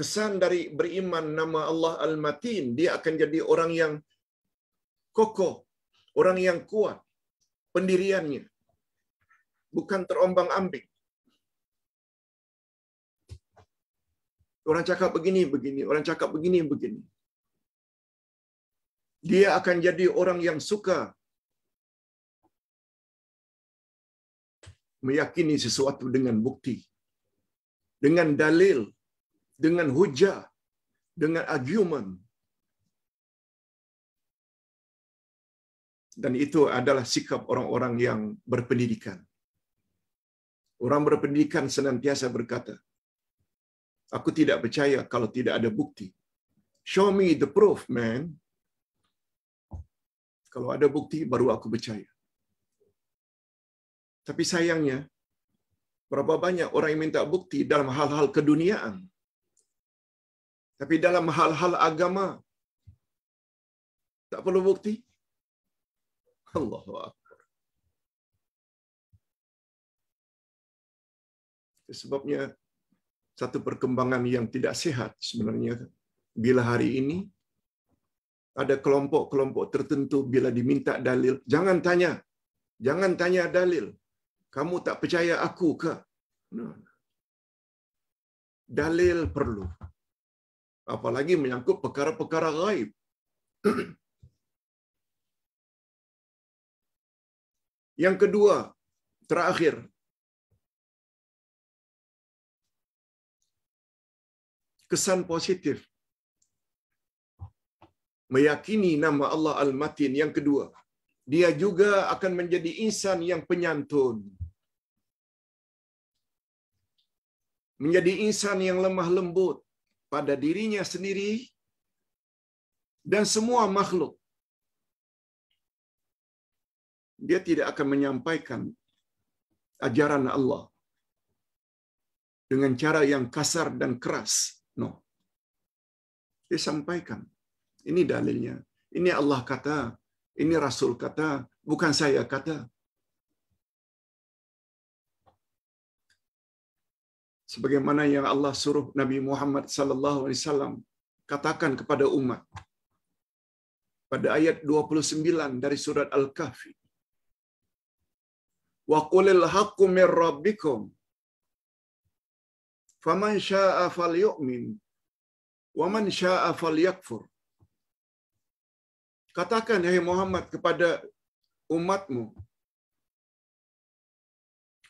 kesan dari beriman nama Allah Al-Matin, dia akan jadi orang yang kokoh, orang yang kuat pendiriannya. Bukan terombang ambing. Orang cakap begini, begini. Orang cakap begini, begini. Dia akan jadi orang yang suka meyakini sesuatu dengan bukti. Dengan dalil, dengan hujah, dengan argumen. Dan itu adalah sikap orang-orang yang berpendidikan. Orang berpendidikan senantiasa berkata, aku tidak percaya kalau tidak ada bukti. Show me the proof, man. Kalau ada bukti, baru aku percaya. Tapi sayangnya, berapa banyak orang yang minta bukti dalam hal-hal keduniaan. Tapi dalam hal-hal agama tak perlu bukti. Allah. Akbar. Sebabnya satu perkembangan yang tidak sehat sebenarnya bila hari ini ada kelompok-kelompok tertentu bila diminta dalil jangan tanya jangan tanya dalil kamu tak percaya aku ke no. dalil perlu apalagi menyangkut perkara-perkara gaib. Yang kedua, terakhir, kesan positif meyakini nama Allah Al-Matin yang kedua dia juga akan menjadi insan yang penyantun menjadi insan yang lemah lembut pada dirinya sendiri dan semua makhluk. Dia tidak akan menyampaikan ajaran Allah dengan cara yang kasar dan keras. No. Dia sampaikan. Ini dalilnya. Ini Allah kata, ini Rasul kata, bukan saya kata. sebagaimana yang Allah suruh Nabi Muhammad sallallahu alaihi wasallam katakan kepada umat pada ayat 29 dari surat Al-Kahfi wa qulil haqqu min rabbikum faman syaa'a falyu'min wa man syaa'a falyakfur katakan ya Muhammad kepada umatmu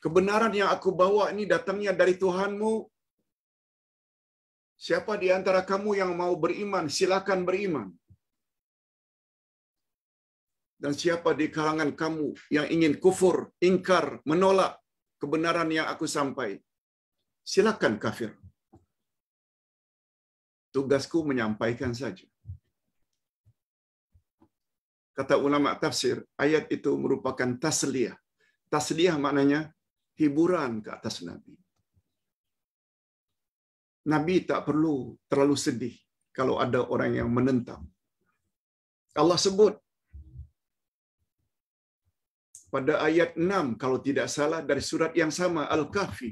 Kebenaran yang aku bawa ini datangnya dari Tuhanmu. Siapa di antara kamu yang mau beriman, silakan beriman. Dan siapa di kalangan kamu yang ingin kufur, ingkar, menolak kebenaran yang aku sampai, silakan kafir. Tugasku menyampaikan saja. Kata ulama tafsir, ayat itu merupakan tasliyah. Tasliyah maknanya hiburan ke atas Nabi. Nabi tak perlu terlalu sedih kalau ada orang yang menentang. Allah sebut pada ayat 6 kalau tidak salah dari surat yang sama Al-Kahfi.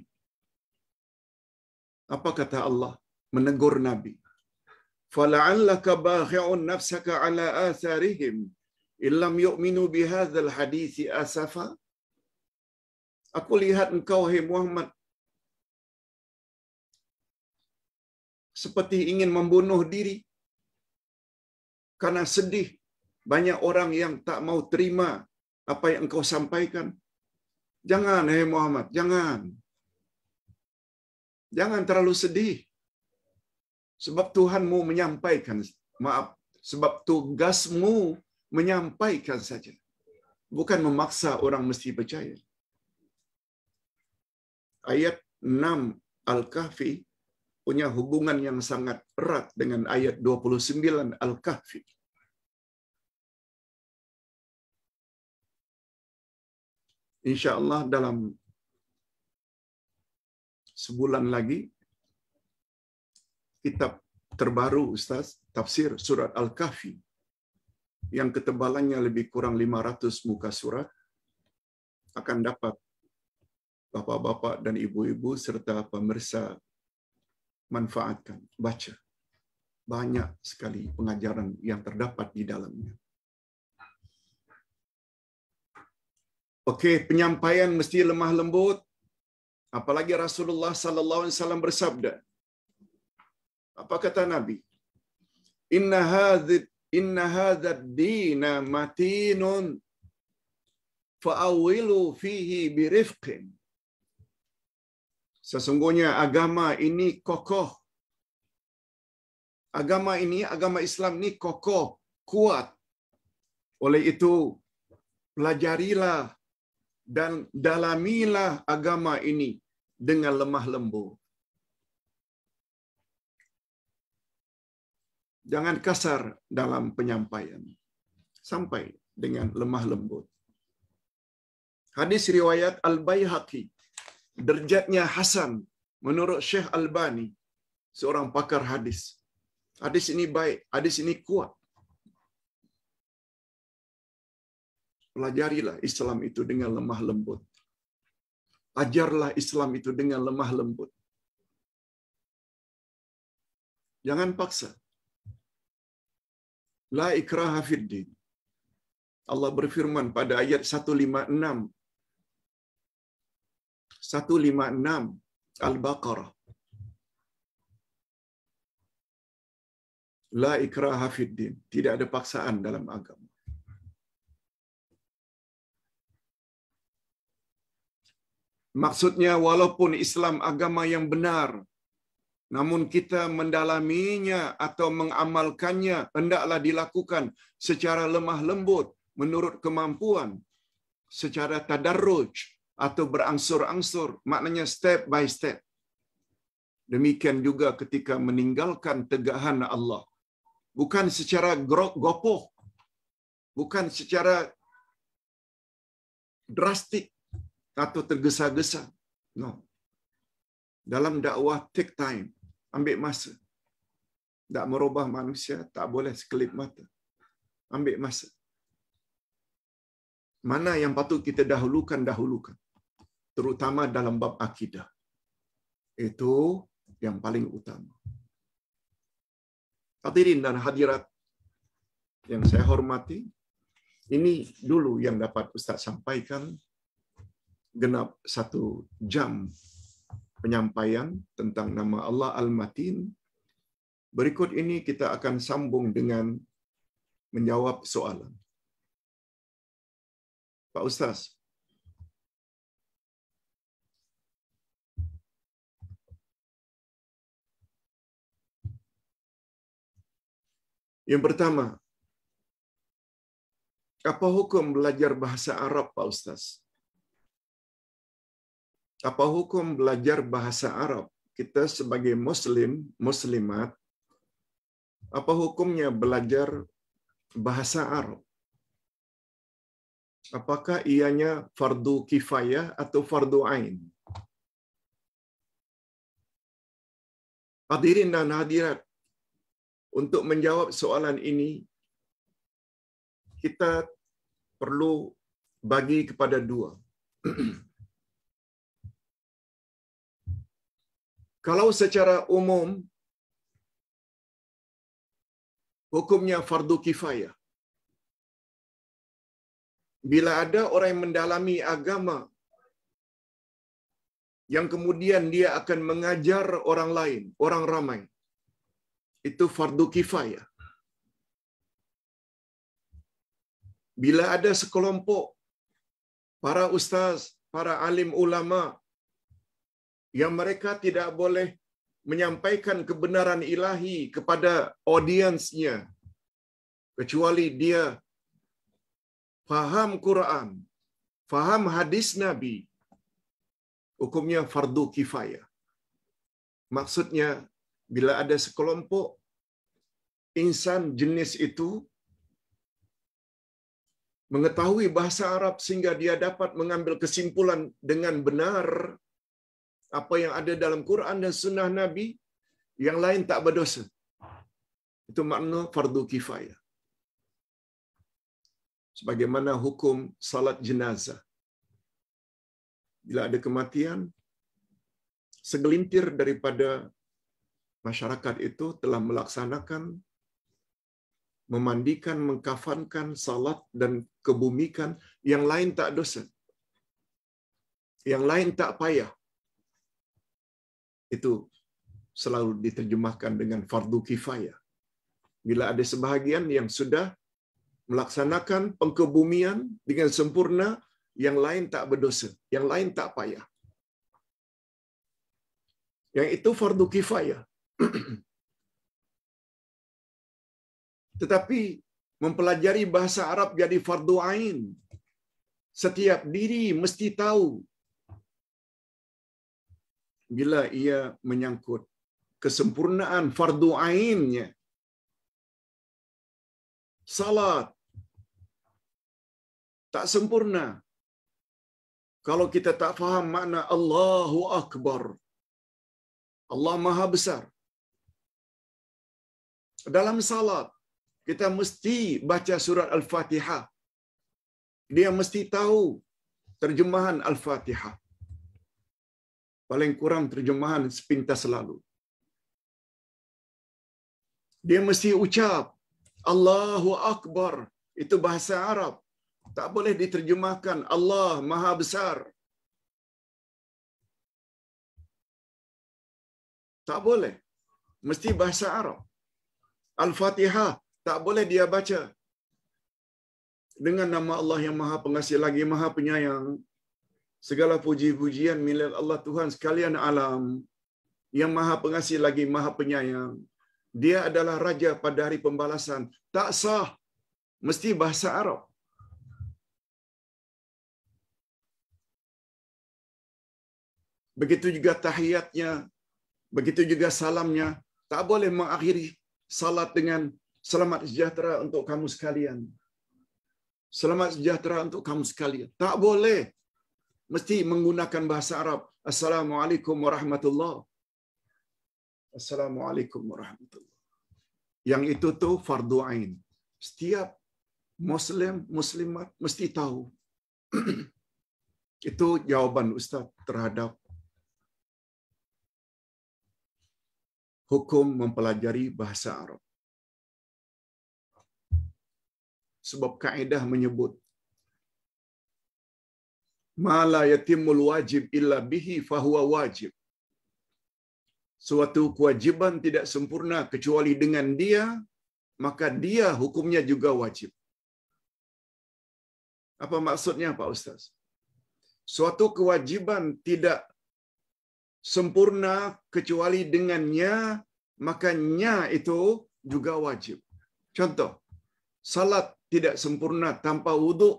Apa kata Allah menegur Nabi? Fala'allaka ba'khi'un nafsaka ala atharihim illam yu'minu bihadzal الْحَدِيثِ asafa' Aku lihat engkau, hei Muhammad, seperti ingin membunuh diri karena sedih. Banyak orang yang tak mau terima apa yang engkau sampaikan. Jangan, hei Muhammad, jangan. Jangan terlalu sedih. Sebab Tuhanmu menyampaikan, maaf, sebab tugasmu menyampaikan saja. Bukan memaksa orang mesti percaya ayat 6 Al-Kahfi punya hubungan yang sangat erat dengan ayat 29 Al-Kahfi. Insya Allah dalam sebulan lagi kitab terbaru Ustaz, tafsir surat Al-Kahfi yang ketebalannya lebih kurang 500 muka surat akan dapat bapak-bapak dan ibu-ibu serta pemirsa manfaatkan, baca. Banyak sekali pengajaran yang terdapat di dalamnya. Oke penyampaian mesti lemah lembut. Apalagi Rasulullah sallallahu alaihi wasallam bersabda. Apa kata Nabi? Inna hadhid inna hadzal dina matinun fa'awilu fihi birifqin Sesungguhnya agama ini kokoh. Agama ini, agama Islam ini kokoh, kuat. Oleh itu, pelajarilah dan dalamilah agama ini dengan lemah lembut. Jangan kasar dalam penyampaian. Sampai dengan lemah lembut. Hadis riwayat al bayhaqi derjatnya hasan menurut Syekh Albani, seorang pakar hadis. Hadis ini baik, hadis ini kuat. Pelajarilah Islam itu dengan lemah lembut. Ajarlah Islam itu dengan lemah lembut. Jangan paksa. La ikraha fid Allah berfirman pada ayat 156 156 Al-Baqarah. La ikraha fid Tidak ada paksaan dalam agama. Maksudnya walaupun Islam agama yang benar, namun kita mendalaminya atau mengamalkannya hendaklah dilakukan secara lemah lembut menurut kemampuan, secara tadarruj, atau berangsur-angsur, maknanya step by step. Demikian juga ketika meninggalkan tegahan Allah. Bukan secara gopoh, bukan secara drastik atau tergesa-gesa. No. Dalam dakwah, take time. Ambil masa. Tak merubah manusia, tak boleh sekelip mata. Ambil masa. Mana yang patut kita dahulukan, dahulukan. terutama dalam bab akidah. Itu yang paling utama. Hadirin dan hadirat yang saya hormati, ini dulu yang dapat Ustaz sampaikan genap satu jam penyampaian tentang nama Allah Al-Matin. Berikut ini kita akan sambung dengan menjawab soalan. Pak Ustaz, Yang pertama, apa hukum belajar bahasa Arab, Pak Ustaz? Apa hukum belajar bahasa Arab? Kita sebagai muslim, muslimat, apa hukumnya belajar bahasa Arab? Apakah ianya fardu kifayah atau fardu ain? Hadirin dan hadirat, untuk menjawab soalan ini, kita perlu bagi kepada dua. Kalau secara umum hukumnya fardu kifayah. Bila ada orang yang mendalami agama yang kemudian dia akan mengajar orang lain, orang ramai, itu fardu kifayah. Bila ada sekelompok para ustaz, para alim ulama yang mereka tidak boleh menyampaikan kebenaran ilahi kepada audiensnya kecuali dia faham Quran, faham hadis Nabi, hukumnya fardu kifayah. Maksudnya bila ada sekelompok insan jenis itu mengetahui bahasa Arab sehingga dia dapat mengambil kesimpulan dengan benar apa yang ada dalam Quran dan sunnah Nabi, yang lain tak berdosa. Itu makna fardu kifayah. Sebagaimana hukum salat jenazah. Bila ada kematian, segelintir daripada masyarakat itu telah melaksanakan memandikan, mengkafankan, salat, dan kebumikan. Yang lain tak dosa. Yang lain tak payah. Itu selalu diterjemahkan dengan fardu kifayah. Bila ada sebahagian yang sudah melaksanakan pengkebumian dengan sempurna, yang lain tak berdosa, yang lain tak payah. Yang itu fardu kifayah. Tetapi mempelajari bahasa Arab jadi fardu ain. Setiap diri mesti tahu bila ia menyangkut kesempurnaan fardu ainnya. Salat tak sempurna kalau kita tak faham makna Allahu Akbar. Allah Maha Besar. Dalam salat kita mesti baca surat Al-Fatihah. Dia mesti tahu terjemahan Al-Fatihah. Paling kurang terjemahan sepintas selalu. Dia mesti ucap Allahu Akbar. Itu bahasa Arab. Tak boleh diterjemahkan Allah Maha Besar. Tak boleh. Mesti bahasa Arab. Al-Fatihah Tak boleh dia baca dengan nama Allah yang Maha Pengasih lagi Maha Penyayang. Segala puji-pujian milik Allah Tuhan sekalian alam yang Maha Pengasih lagi Maha Penyayang. Dia adalah raja pada hari pembalasan. Tak sah. Mesti bahasa Arab. Begitu juga tahiyatnya, begitu juga salamnya. Tak boleh mengakhiri salat dengan Selamat sejahtera untuk kamu sekalian. Selamat sejahtera untuk kamu sekalian. Tak boleh mesti menggunakan bahasa Arab. Assalamualaikum warahmatullahi. Assalamualaikum warahmatullahi. Yang itu tuh fardu ain. Setiap muslim muslimat mesti tahu. itu jawaban ustaz terhadap hukum mempelajari bahasa Arab. Sebab kaidah menyebut mala yatimul wajib illa bihi fahuwa wajib. Suatu kewajiban tidak sempurna kecuali dengan dia, maka dia hukumnya juga wajib. Apa maksudnya Pak Ustaz? Suatu kewajiban tidak sempurna kecuali dengannya, makanya itu juga wajib. Contoh, salat tidak sempurna tanpa wudhu.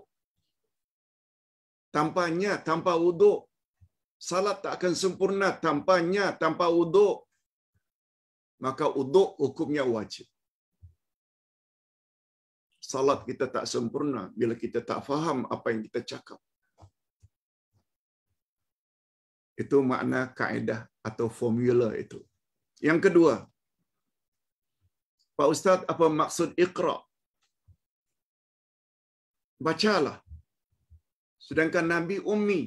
Tampaknya tanpa wudhu. Salat tak akan sempurna tampaknya tanpa wudhu. Maka wudhu hukumnya wajib. Salat kita tak sempurna bila kita tak faham apa yang kita cakap. Itu makna kaedah atau formula itu. Yang kedua, Pak Ustaz, apa maksud ikra? bacalah. Sedangkan Nabi Ummi,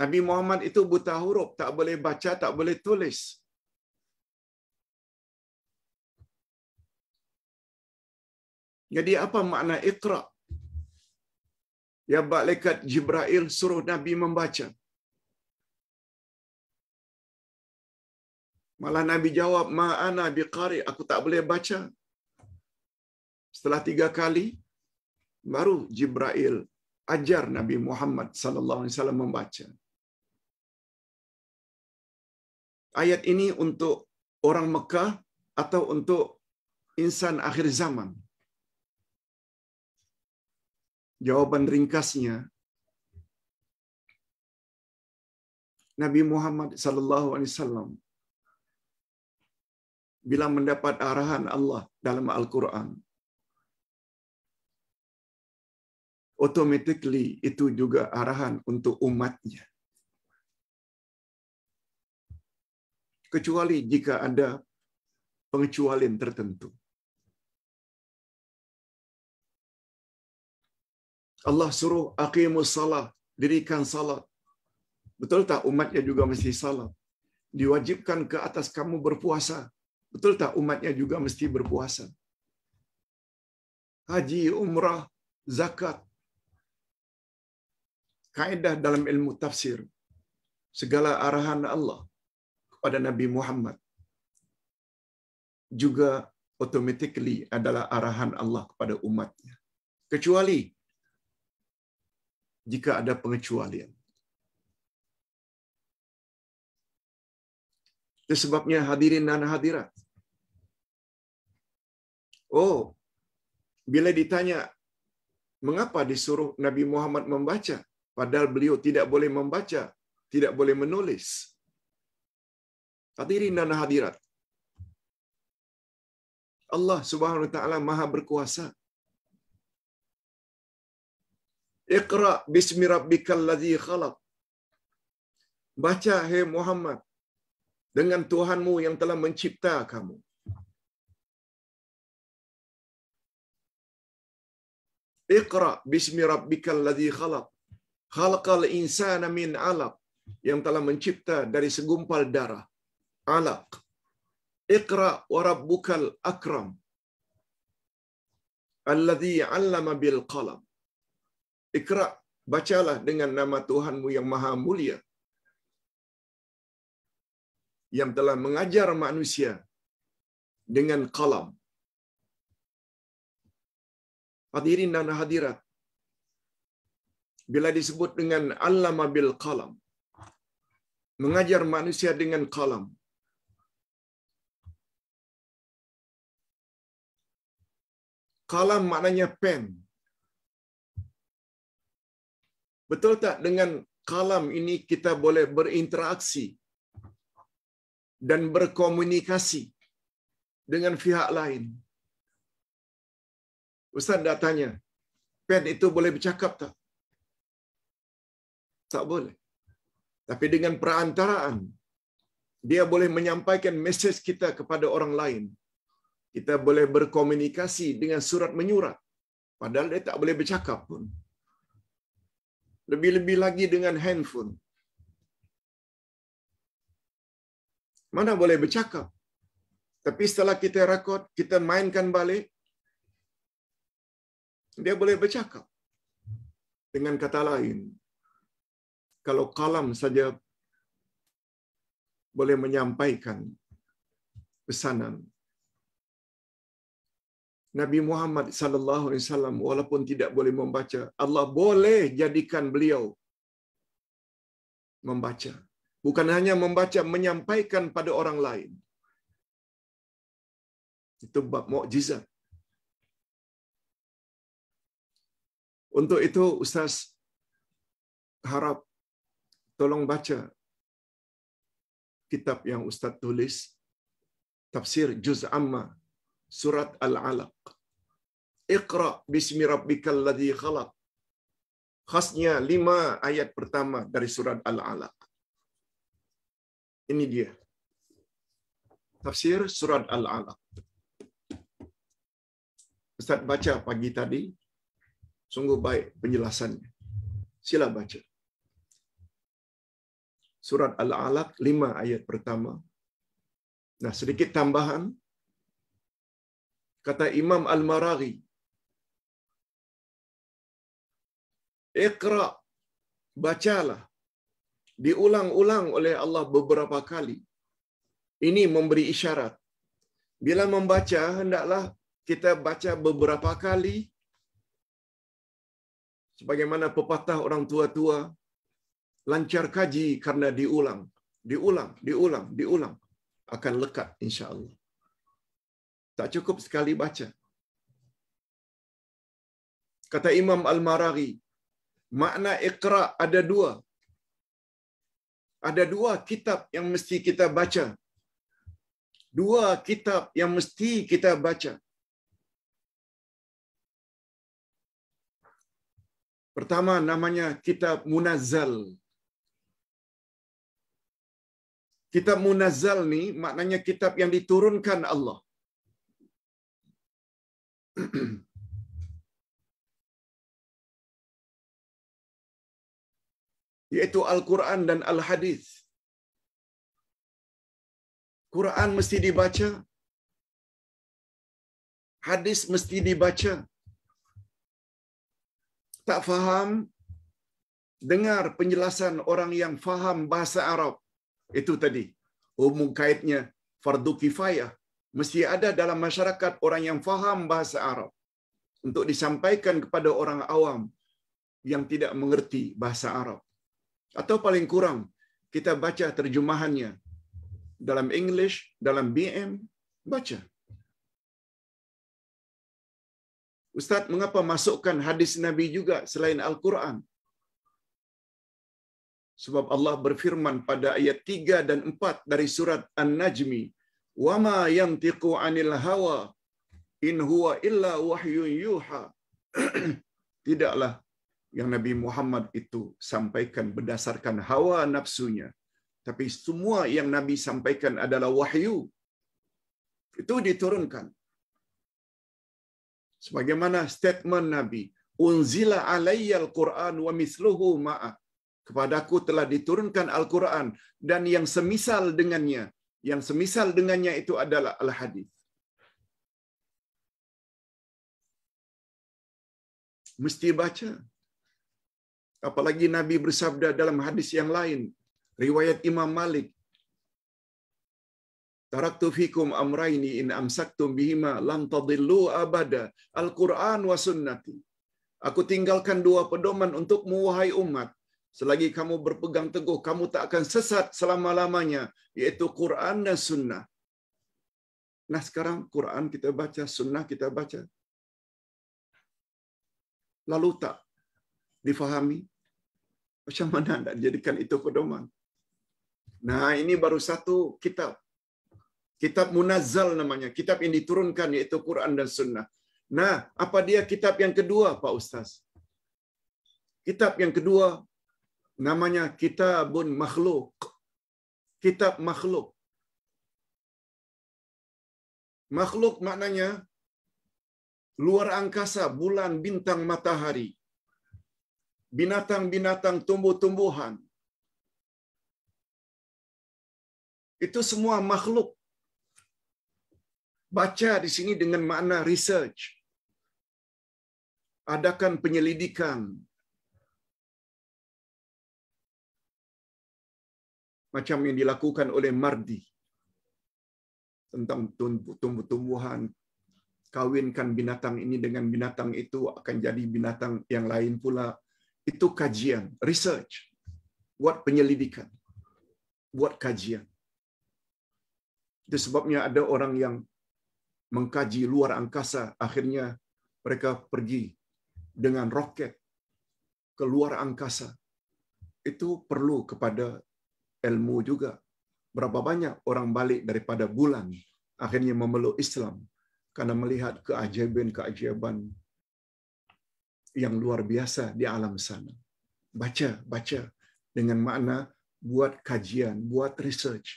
Nabi Muhammad itu buta huruf, tak boleh baca, tak boleh tulis. Jadi apa makna ikra? Ya balikat Jibril suruh Nabi membaca. Malah Nabi jawab, ma'ana biqari, aku tak boleh baca. Setelah tiga kali, baru Jibril ajar Nabi Muhammad sallallahu alaihi wasallam membaca. Ayat ini untuk orang Mekah atau untuk insan akhir zaman? Jawaban ringkasnya Nabi Muhammad sallallahu alaihi wasallam bila mendapat arahan Allah dalam Al-Qur'an automatically itu juga arahan untuk umatnya. Kecuali jika ada pengecualian tertentu. Allah suruh aqimus salat, dirikan salat. Betul tak umatnya juga mesti salat. Diwajibkan ke atas kamu berpuasa. Betul tak umatnya juga mesti berpuasa. Haji, umrah, zakat, Kaidah dalam ilmu tafsir segala arahan Allah kepada Nabi Muhammad juga automatically adalah arahan Allah kepada umatnya. Kecuali jika ada pengecualian. sebabnya hadirin dan hadirat. Oh, bila ditanya mengapa disuruh Nabi Muhammad membaca Padahal beliau tidak boleh membaca, tidak boleh menulis. Hadirin dan hadirat. Allah Subhanahu wa taala Maha berkuasa. Iqra bismi rabbikal ladzi khalaq. Baca hai Muhammad dengan Tuhanmu yang telah mencipta kamu. Iqra bismi rabbikal ladzi khalaq khalaqal insana min alaq yang telah mencipta dari segumpal darah. Alaq. Iqra wa rabbukal akram. Alladhi 'allama bil qalam. Iqra, bacalah dengan nama Tuhanmu yang maha mulia. Yang telah mengajar manusia dengan kalam. Hadirin dan hadirat, bila disebut dengan allama bil kalam, mengajar manusia dengan kalam, kalam maknanya pen betul tak dengan kalam ini kita boleh berinteraksi dan berkomunikasi dengan pihak lain Ustaz datanya, pen itu boleh bercakap tak? Tak boleh. Tapi dengan perantaraan, dia boleh menyampaikan mesej kita kepada orang lain. Kita boleh berkomunikasi dengan surat-menyurat. Padahal dia tak boleh bercakap pun. Lebih-lebih lagi dengan handphone. Mana boleh bercakap? Tapi setelah kita rakot, kita mainkan balik, dia boleh bercakap. Dengan kata lain, kalau kalam saja boleh menyampaikan pesanan. Nabi Muhammad sallallahu alaihi wasallam walaupun tidak boleh membaca, Allah boleh jadikan beliau membaca. Bukan hanya membaca, menyampaikan pada orang lain. Itu bab mukjizat. Untuk itu Ustaz harap tolong baca kitab yang Ustaz tulis tafsir juz amma surat al-alaq Iqra bismi rabbikal ladhi khalaq khasnya lima ayat pertama dari surat al-alaq ini dia tafsir surat al-alaq Ustaz baca pagi tadi sungguh baik penjelasannya sila baca surat Al-Alaq 5 ayat pertama. Nah, sedikit tambahan. Kata Imam Al-Maraghi. Iqra bacalah. Diulang-ulang oleh Allah beberapa kali. Ini memberi isyarat. Bila membaca hendaklah kita baca beberapa kali. Sebagaimana pepatah orang tua-tua lancar kaji karena diulang, diulang, diulang, diulang. Akan lekat insya Allah. Tak cukup sekali baca. Kata Imam Al-Maraghi, makna ikra ada dua. Ada dua kitab yang mesti kita baca. Dua kitab yang mesti kita baca. Pertama namanya kitab Munazzal. Kitab Munazzal ni maknanya kitab yang diturunkan Allah. yaitu Al-Quran dan Al-Hadis. Quran mesti dibaca. Hadis mesti dibaca. Tak faham? Dengar penjelasan orang yang faham bahasa Arab. Itu tadi. Umum kaitnya fardu kifayah. Mesti ada dalam masyarakat orang yang faham bahasa Arab. Untuk disampaikan kepada orang awam yang tidak mengerti bahasa Arab. Atau paling kurang, kita baca terjemahannya. Dalam English, dalam BM, baca. Ustaz, mengapa masukkan hadis Nabi juga selain Al-Quran? Sebab Allah berfirman pada ayat 3 dan 4 dari surat An-Najmi, "Wa ma yantiqu 'anil hawa in huwa illa wahyun yuha." Tidaklah yang Nabi Muhammad itu sampaikan berdasarkan hawa nafsunya. Tapi semua yang Nabi sampaikan adalah wahyu. Itu diturunkan. Sebagaimana statement Nabi, unzila 'alayyal quran wa misluhu ma'ah. Kepadaku telah diturunkan Al-Quran dan yang semisal dengannya. Yang semisal dengannya itu adalah Al-Hadis. Mesti baca. Apalagi Nabi bersabda dalam hadis yang lain. Riwayat Imam Malik. Taraktu fikum amraini in amsaktum bihima lam tadillu abada al-Qur'an wa sunnati. Aku tinggalkan dua pedoman untuk wahai umat. Selagi kamu berpegang teguh, kamu tak akan sesat selama-lamanya, yaitu Quran dan Sunnah. Nah sekarang Quran kita baca, Sunnah kita baca. Lalu tak difahami? Macam mana anda jadikan itu pedoman? Nah ini baru satu kitab. Kitab Munazzal namanya. Kitab yang diturunkan yaitu Quran dan Sunnah. Nah, apa dia kitab yang kedua Pak Ustaz? Kitab yang kedua namanya kitabun makhluk. Kitab makhluk. Makhluk maknanya luar angkasa, bulan, bintang, matahari. Binatang-binatang, tumbuh-tumbuhan. Itu semua makhluk. Baca di sini dengan makna research. Adakan penyelidikan, macam yang dilakukan oleh Mardi tentang tumbuh-tumbuhan kawinkan binatang ini dengan binatang itu akan jadi binatang yang lain pula itu kajian research buat penyelidikan buat kajian itu sebabnya ada orang yang mengkaji luar angkasa akhirnya mereka pergi dengan roket ke luar angkasa itu perlu kepada ilmu juga. Berapa banyak orang balik daripada bulan akhirnya memeluk Islam karena melihat keajaiban-keajaiban yang luar biasa di alam sana. Baca, baca dengan makna buat kajian, buat research.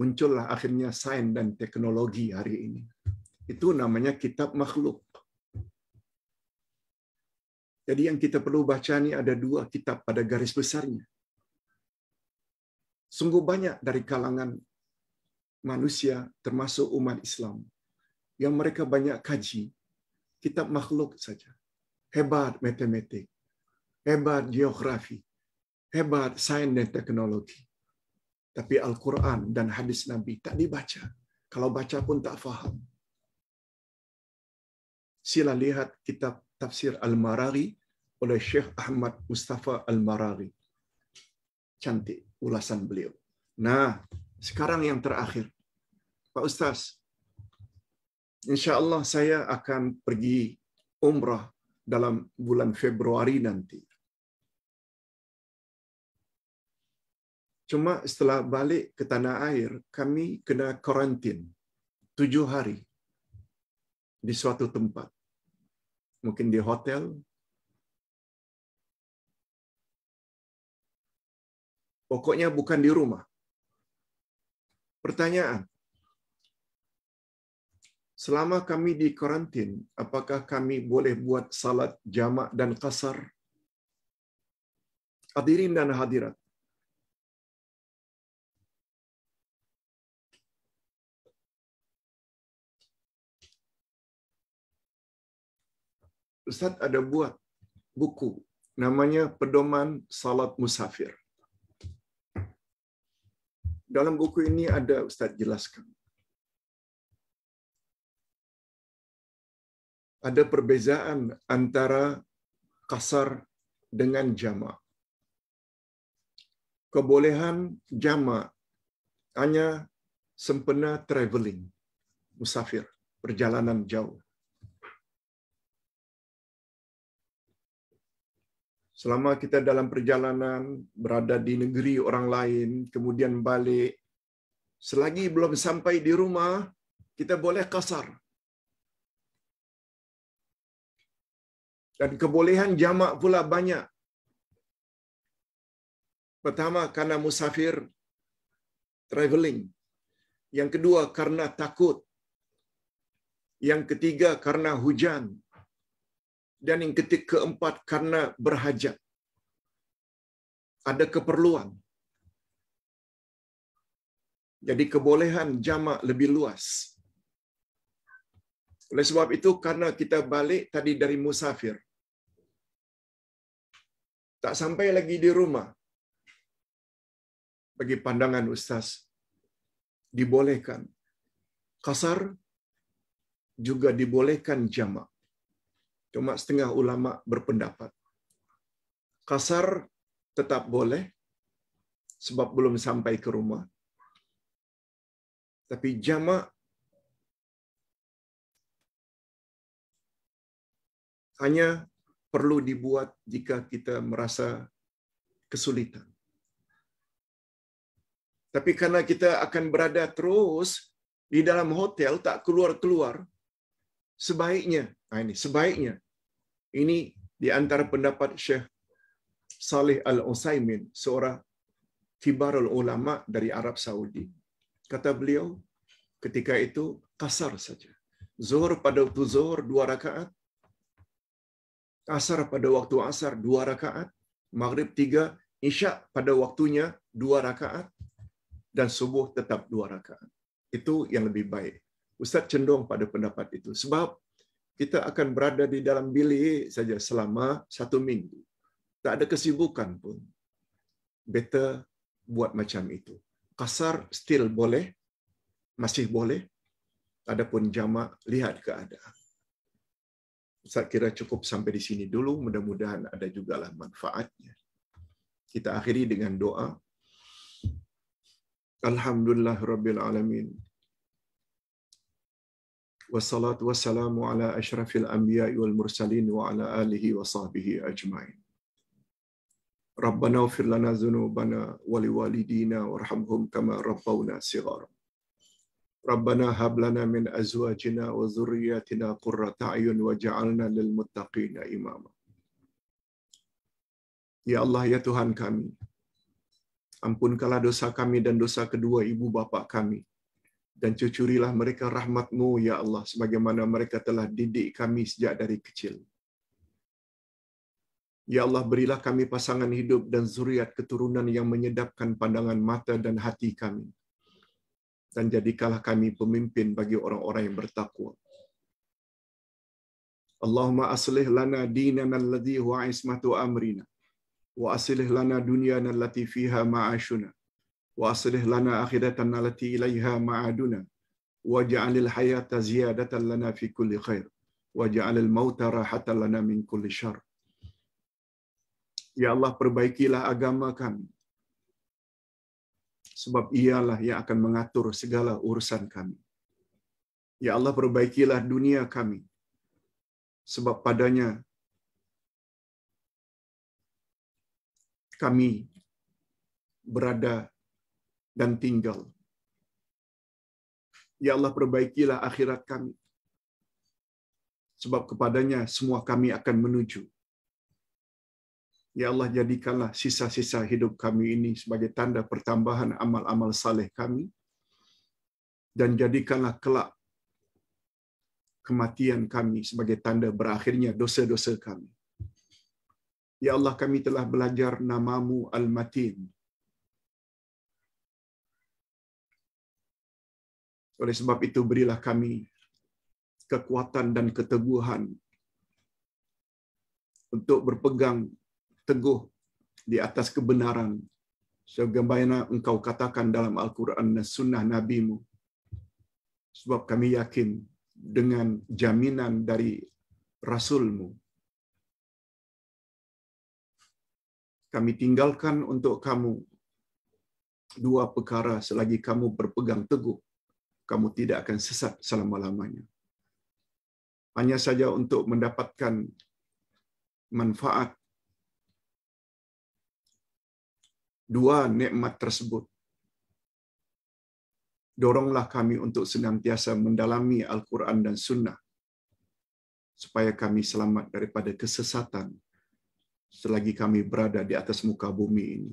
Muncullah akhirnya sains dan teknologi hari ini. Itu namanya kitab makhluk. Jadi yang kita perlu baca ini ada dua kitab pada garis besarnya sungguh banyak dari kalangan manusia termasuk umat Islam yang mereka banyak kaji kitab makhluk saja. Hebat matematik, hebat geografi, hebat sains dan teknologi. Tapi Al-Quran dan hadis Nabi tak dibaca. Kalau baca pun tak faham. Sila lihat kitab tafsir Al-Marari oleh Syekh Ahmad Mustafa Al-Marari. Cantik ulasan beliau. Nah, sekarang yang terakhir. Pak Ustaz, insya Allah saya akan pergi umrah dalam bulan Februari nanti. Cuma setelah balik ke tanah air, kami kena karantin tujuh hari di suatu tempat. Mungkin di hotel, Pokoknya bukan di rumah. Pertanyaan. Selama kami di karantin, apakah kami boleh buat salat jamak dan kasar? Hadirin dan hadirat. Ustaz ada buat buku namanya Pedoman Salat Musafir. Dalam buku ini ada Ustaz jelaskan. Ada perbezaan antara kasar dengan jama. Kebolehan jama hanya sempena traveling, musafir, perjalanan jauh. Selama kita dalam perjalanan, berada di negeri orang lain, kemudian balik, selagi belum sampai di rumah, kita boleh kasar. Dan kebolehan jamak pula banyak. Pertama, karena musafir traveling. Yang kedua, karena takut. Yang ketiga, karena hujan dan yang keempat karena berhajat. Ada keperluan. Jadi kebolehan jamak lebih luas. Oleh sebab itu karena kita balik tadi dari musafir. Tak sampai lagi di rumah. Bagi pandangan ustaz dibolehkan kasar juga dibolehkan jamak. Cuma setengah ulama berpendapat kasar tetap boleh sebab belum sampai ke rumah. Tapi jamak hanya perlu dibuat jika kita merasa kesulitan. Tapi karena kita akan berada terus di dalam hotel, tak keluar-keluar, sebaiknya Nah ini sebaiknya ini di antara pendapat Syekh Saleh Al-Utsaimin, seorang kibarul ulama dari Arab Saudi. Kata beliau, ketika itu kasar saja. Zuhur pada waktu zuhur dua rakaat, asar pada waktu asar dua rakaat, maghrib tiga, isya pada waktunya dua rakaat, dan subuh tetap dua rakaat. Itu yang lebih baik. Ustaz cenderung pada pendapat itu. Sebab kita akan berada di dalam bilik saja selama satu minggu. Tak ada kesibukan pun. Better buat macam itu. Kasar still boleh, masih boleh. Adapun jamak, lihat keadaan. Saya kira cukup sampai di sini dulu. Mudah-mudahan ada juga lah manfaatnya. Kita akhiri dengan doa. Alhamdulillah Rabbil Alamin wassalatu wassalamu ala asyrafil anbiya wal mursalin wa ala alihi wa sahbihi ajmain. Rabbana ufir lana zunubana wali walidina warhamhum kama rabbawna sighara. Rabbana hab min azwajina wa zurriyatina qurrata ayun waj'alna lil muttaqina imama. Ya Allah ya Tuhan kami, ampunkanlah dosa kami dan dosa kedua ibu bapak kami dan cucurilah mereka rahmatmu, Ya Allah, sebagaimana mereka telah didik kami sejak dari kecil. Ya Allah, berilah kami pasangan hidup dan zuriat keturunan yang menyedapkan pandangan mata dan hati kami. Dan jadikanlah kami pemimpin bagi orang-orang yang bertakwa. Allahumma aslih lana dinana alladhi huwa ismatu amrina. Wa aslih lana dunyana allati fiha ma'ashuna. واصلح لنا اخرتنا التي إليها معادنا واجعل الحياة زيادة لنا في كل خير واجعل الموت راحة لنا من كل شر يا ya Allah perbaikilah agama kami sebab ialah yang akan mengatur segala urusan kami. Ya Allah perbaikilah dunia kami sebab padanya kami berada dan tinggal. Ya Allah perbaikilah akhirat kami. Sebab kepadanya semua kami akan menuju. Ya Allah jadikanlah sisa-sisa hidup kami ini sebagai tanda pertambahan amal-amal saleh kami. Dan jadikanlah kelak kematian kami sebagai tanda berakhirnya dosa-dosa kami. Ya Allah kami telah belajar namamu Al-Matin, Oleh sebab itu berilah kami kekuatan dan keteguhan untuk berpegang teguh di atas kebenaran sebagaimana engkau katakan dalam Al-Quran dan sunnah Nabimu. Sebab kami yakin dengan jaminan dari Rasulmu. Kami tinggalkan untuk kamu dua perkara selagi kamu berpegang teguh kamu tidak akan sesat selama-lamanya. Hanya saja untuk mendapatkan manfaat dua nikmat tersebut. Doronglah kami untuk senantiasa mendalami Al-Quran dan Sunnah supaya kami selamat daripada kesesatan selagi kami berada di atas muka bumi ini.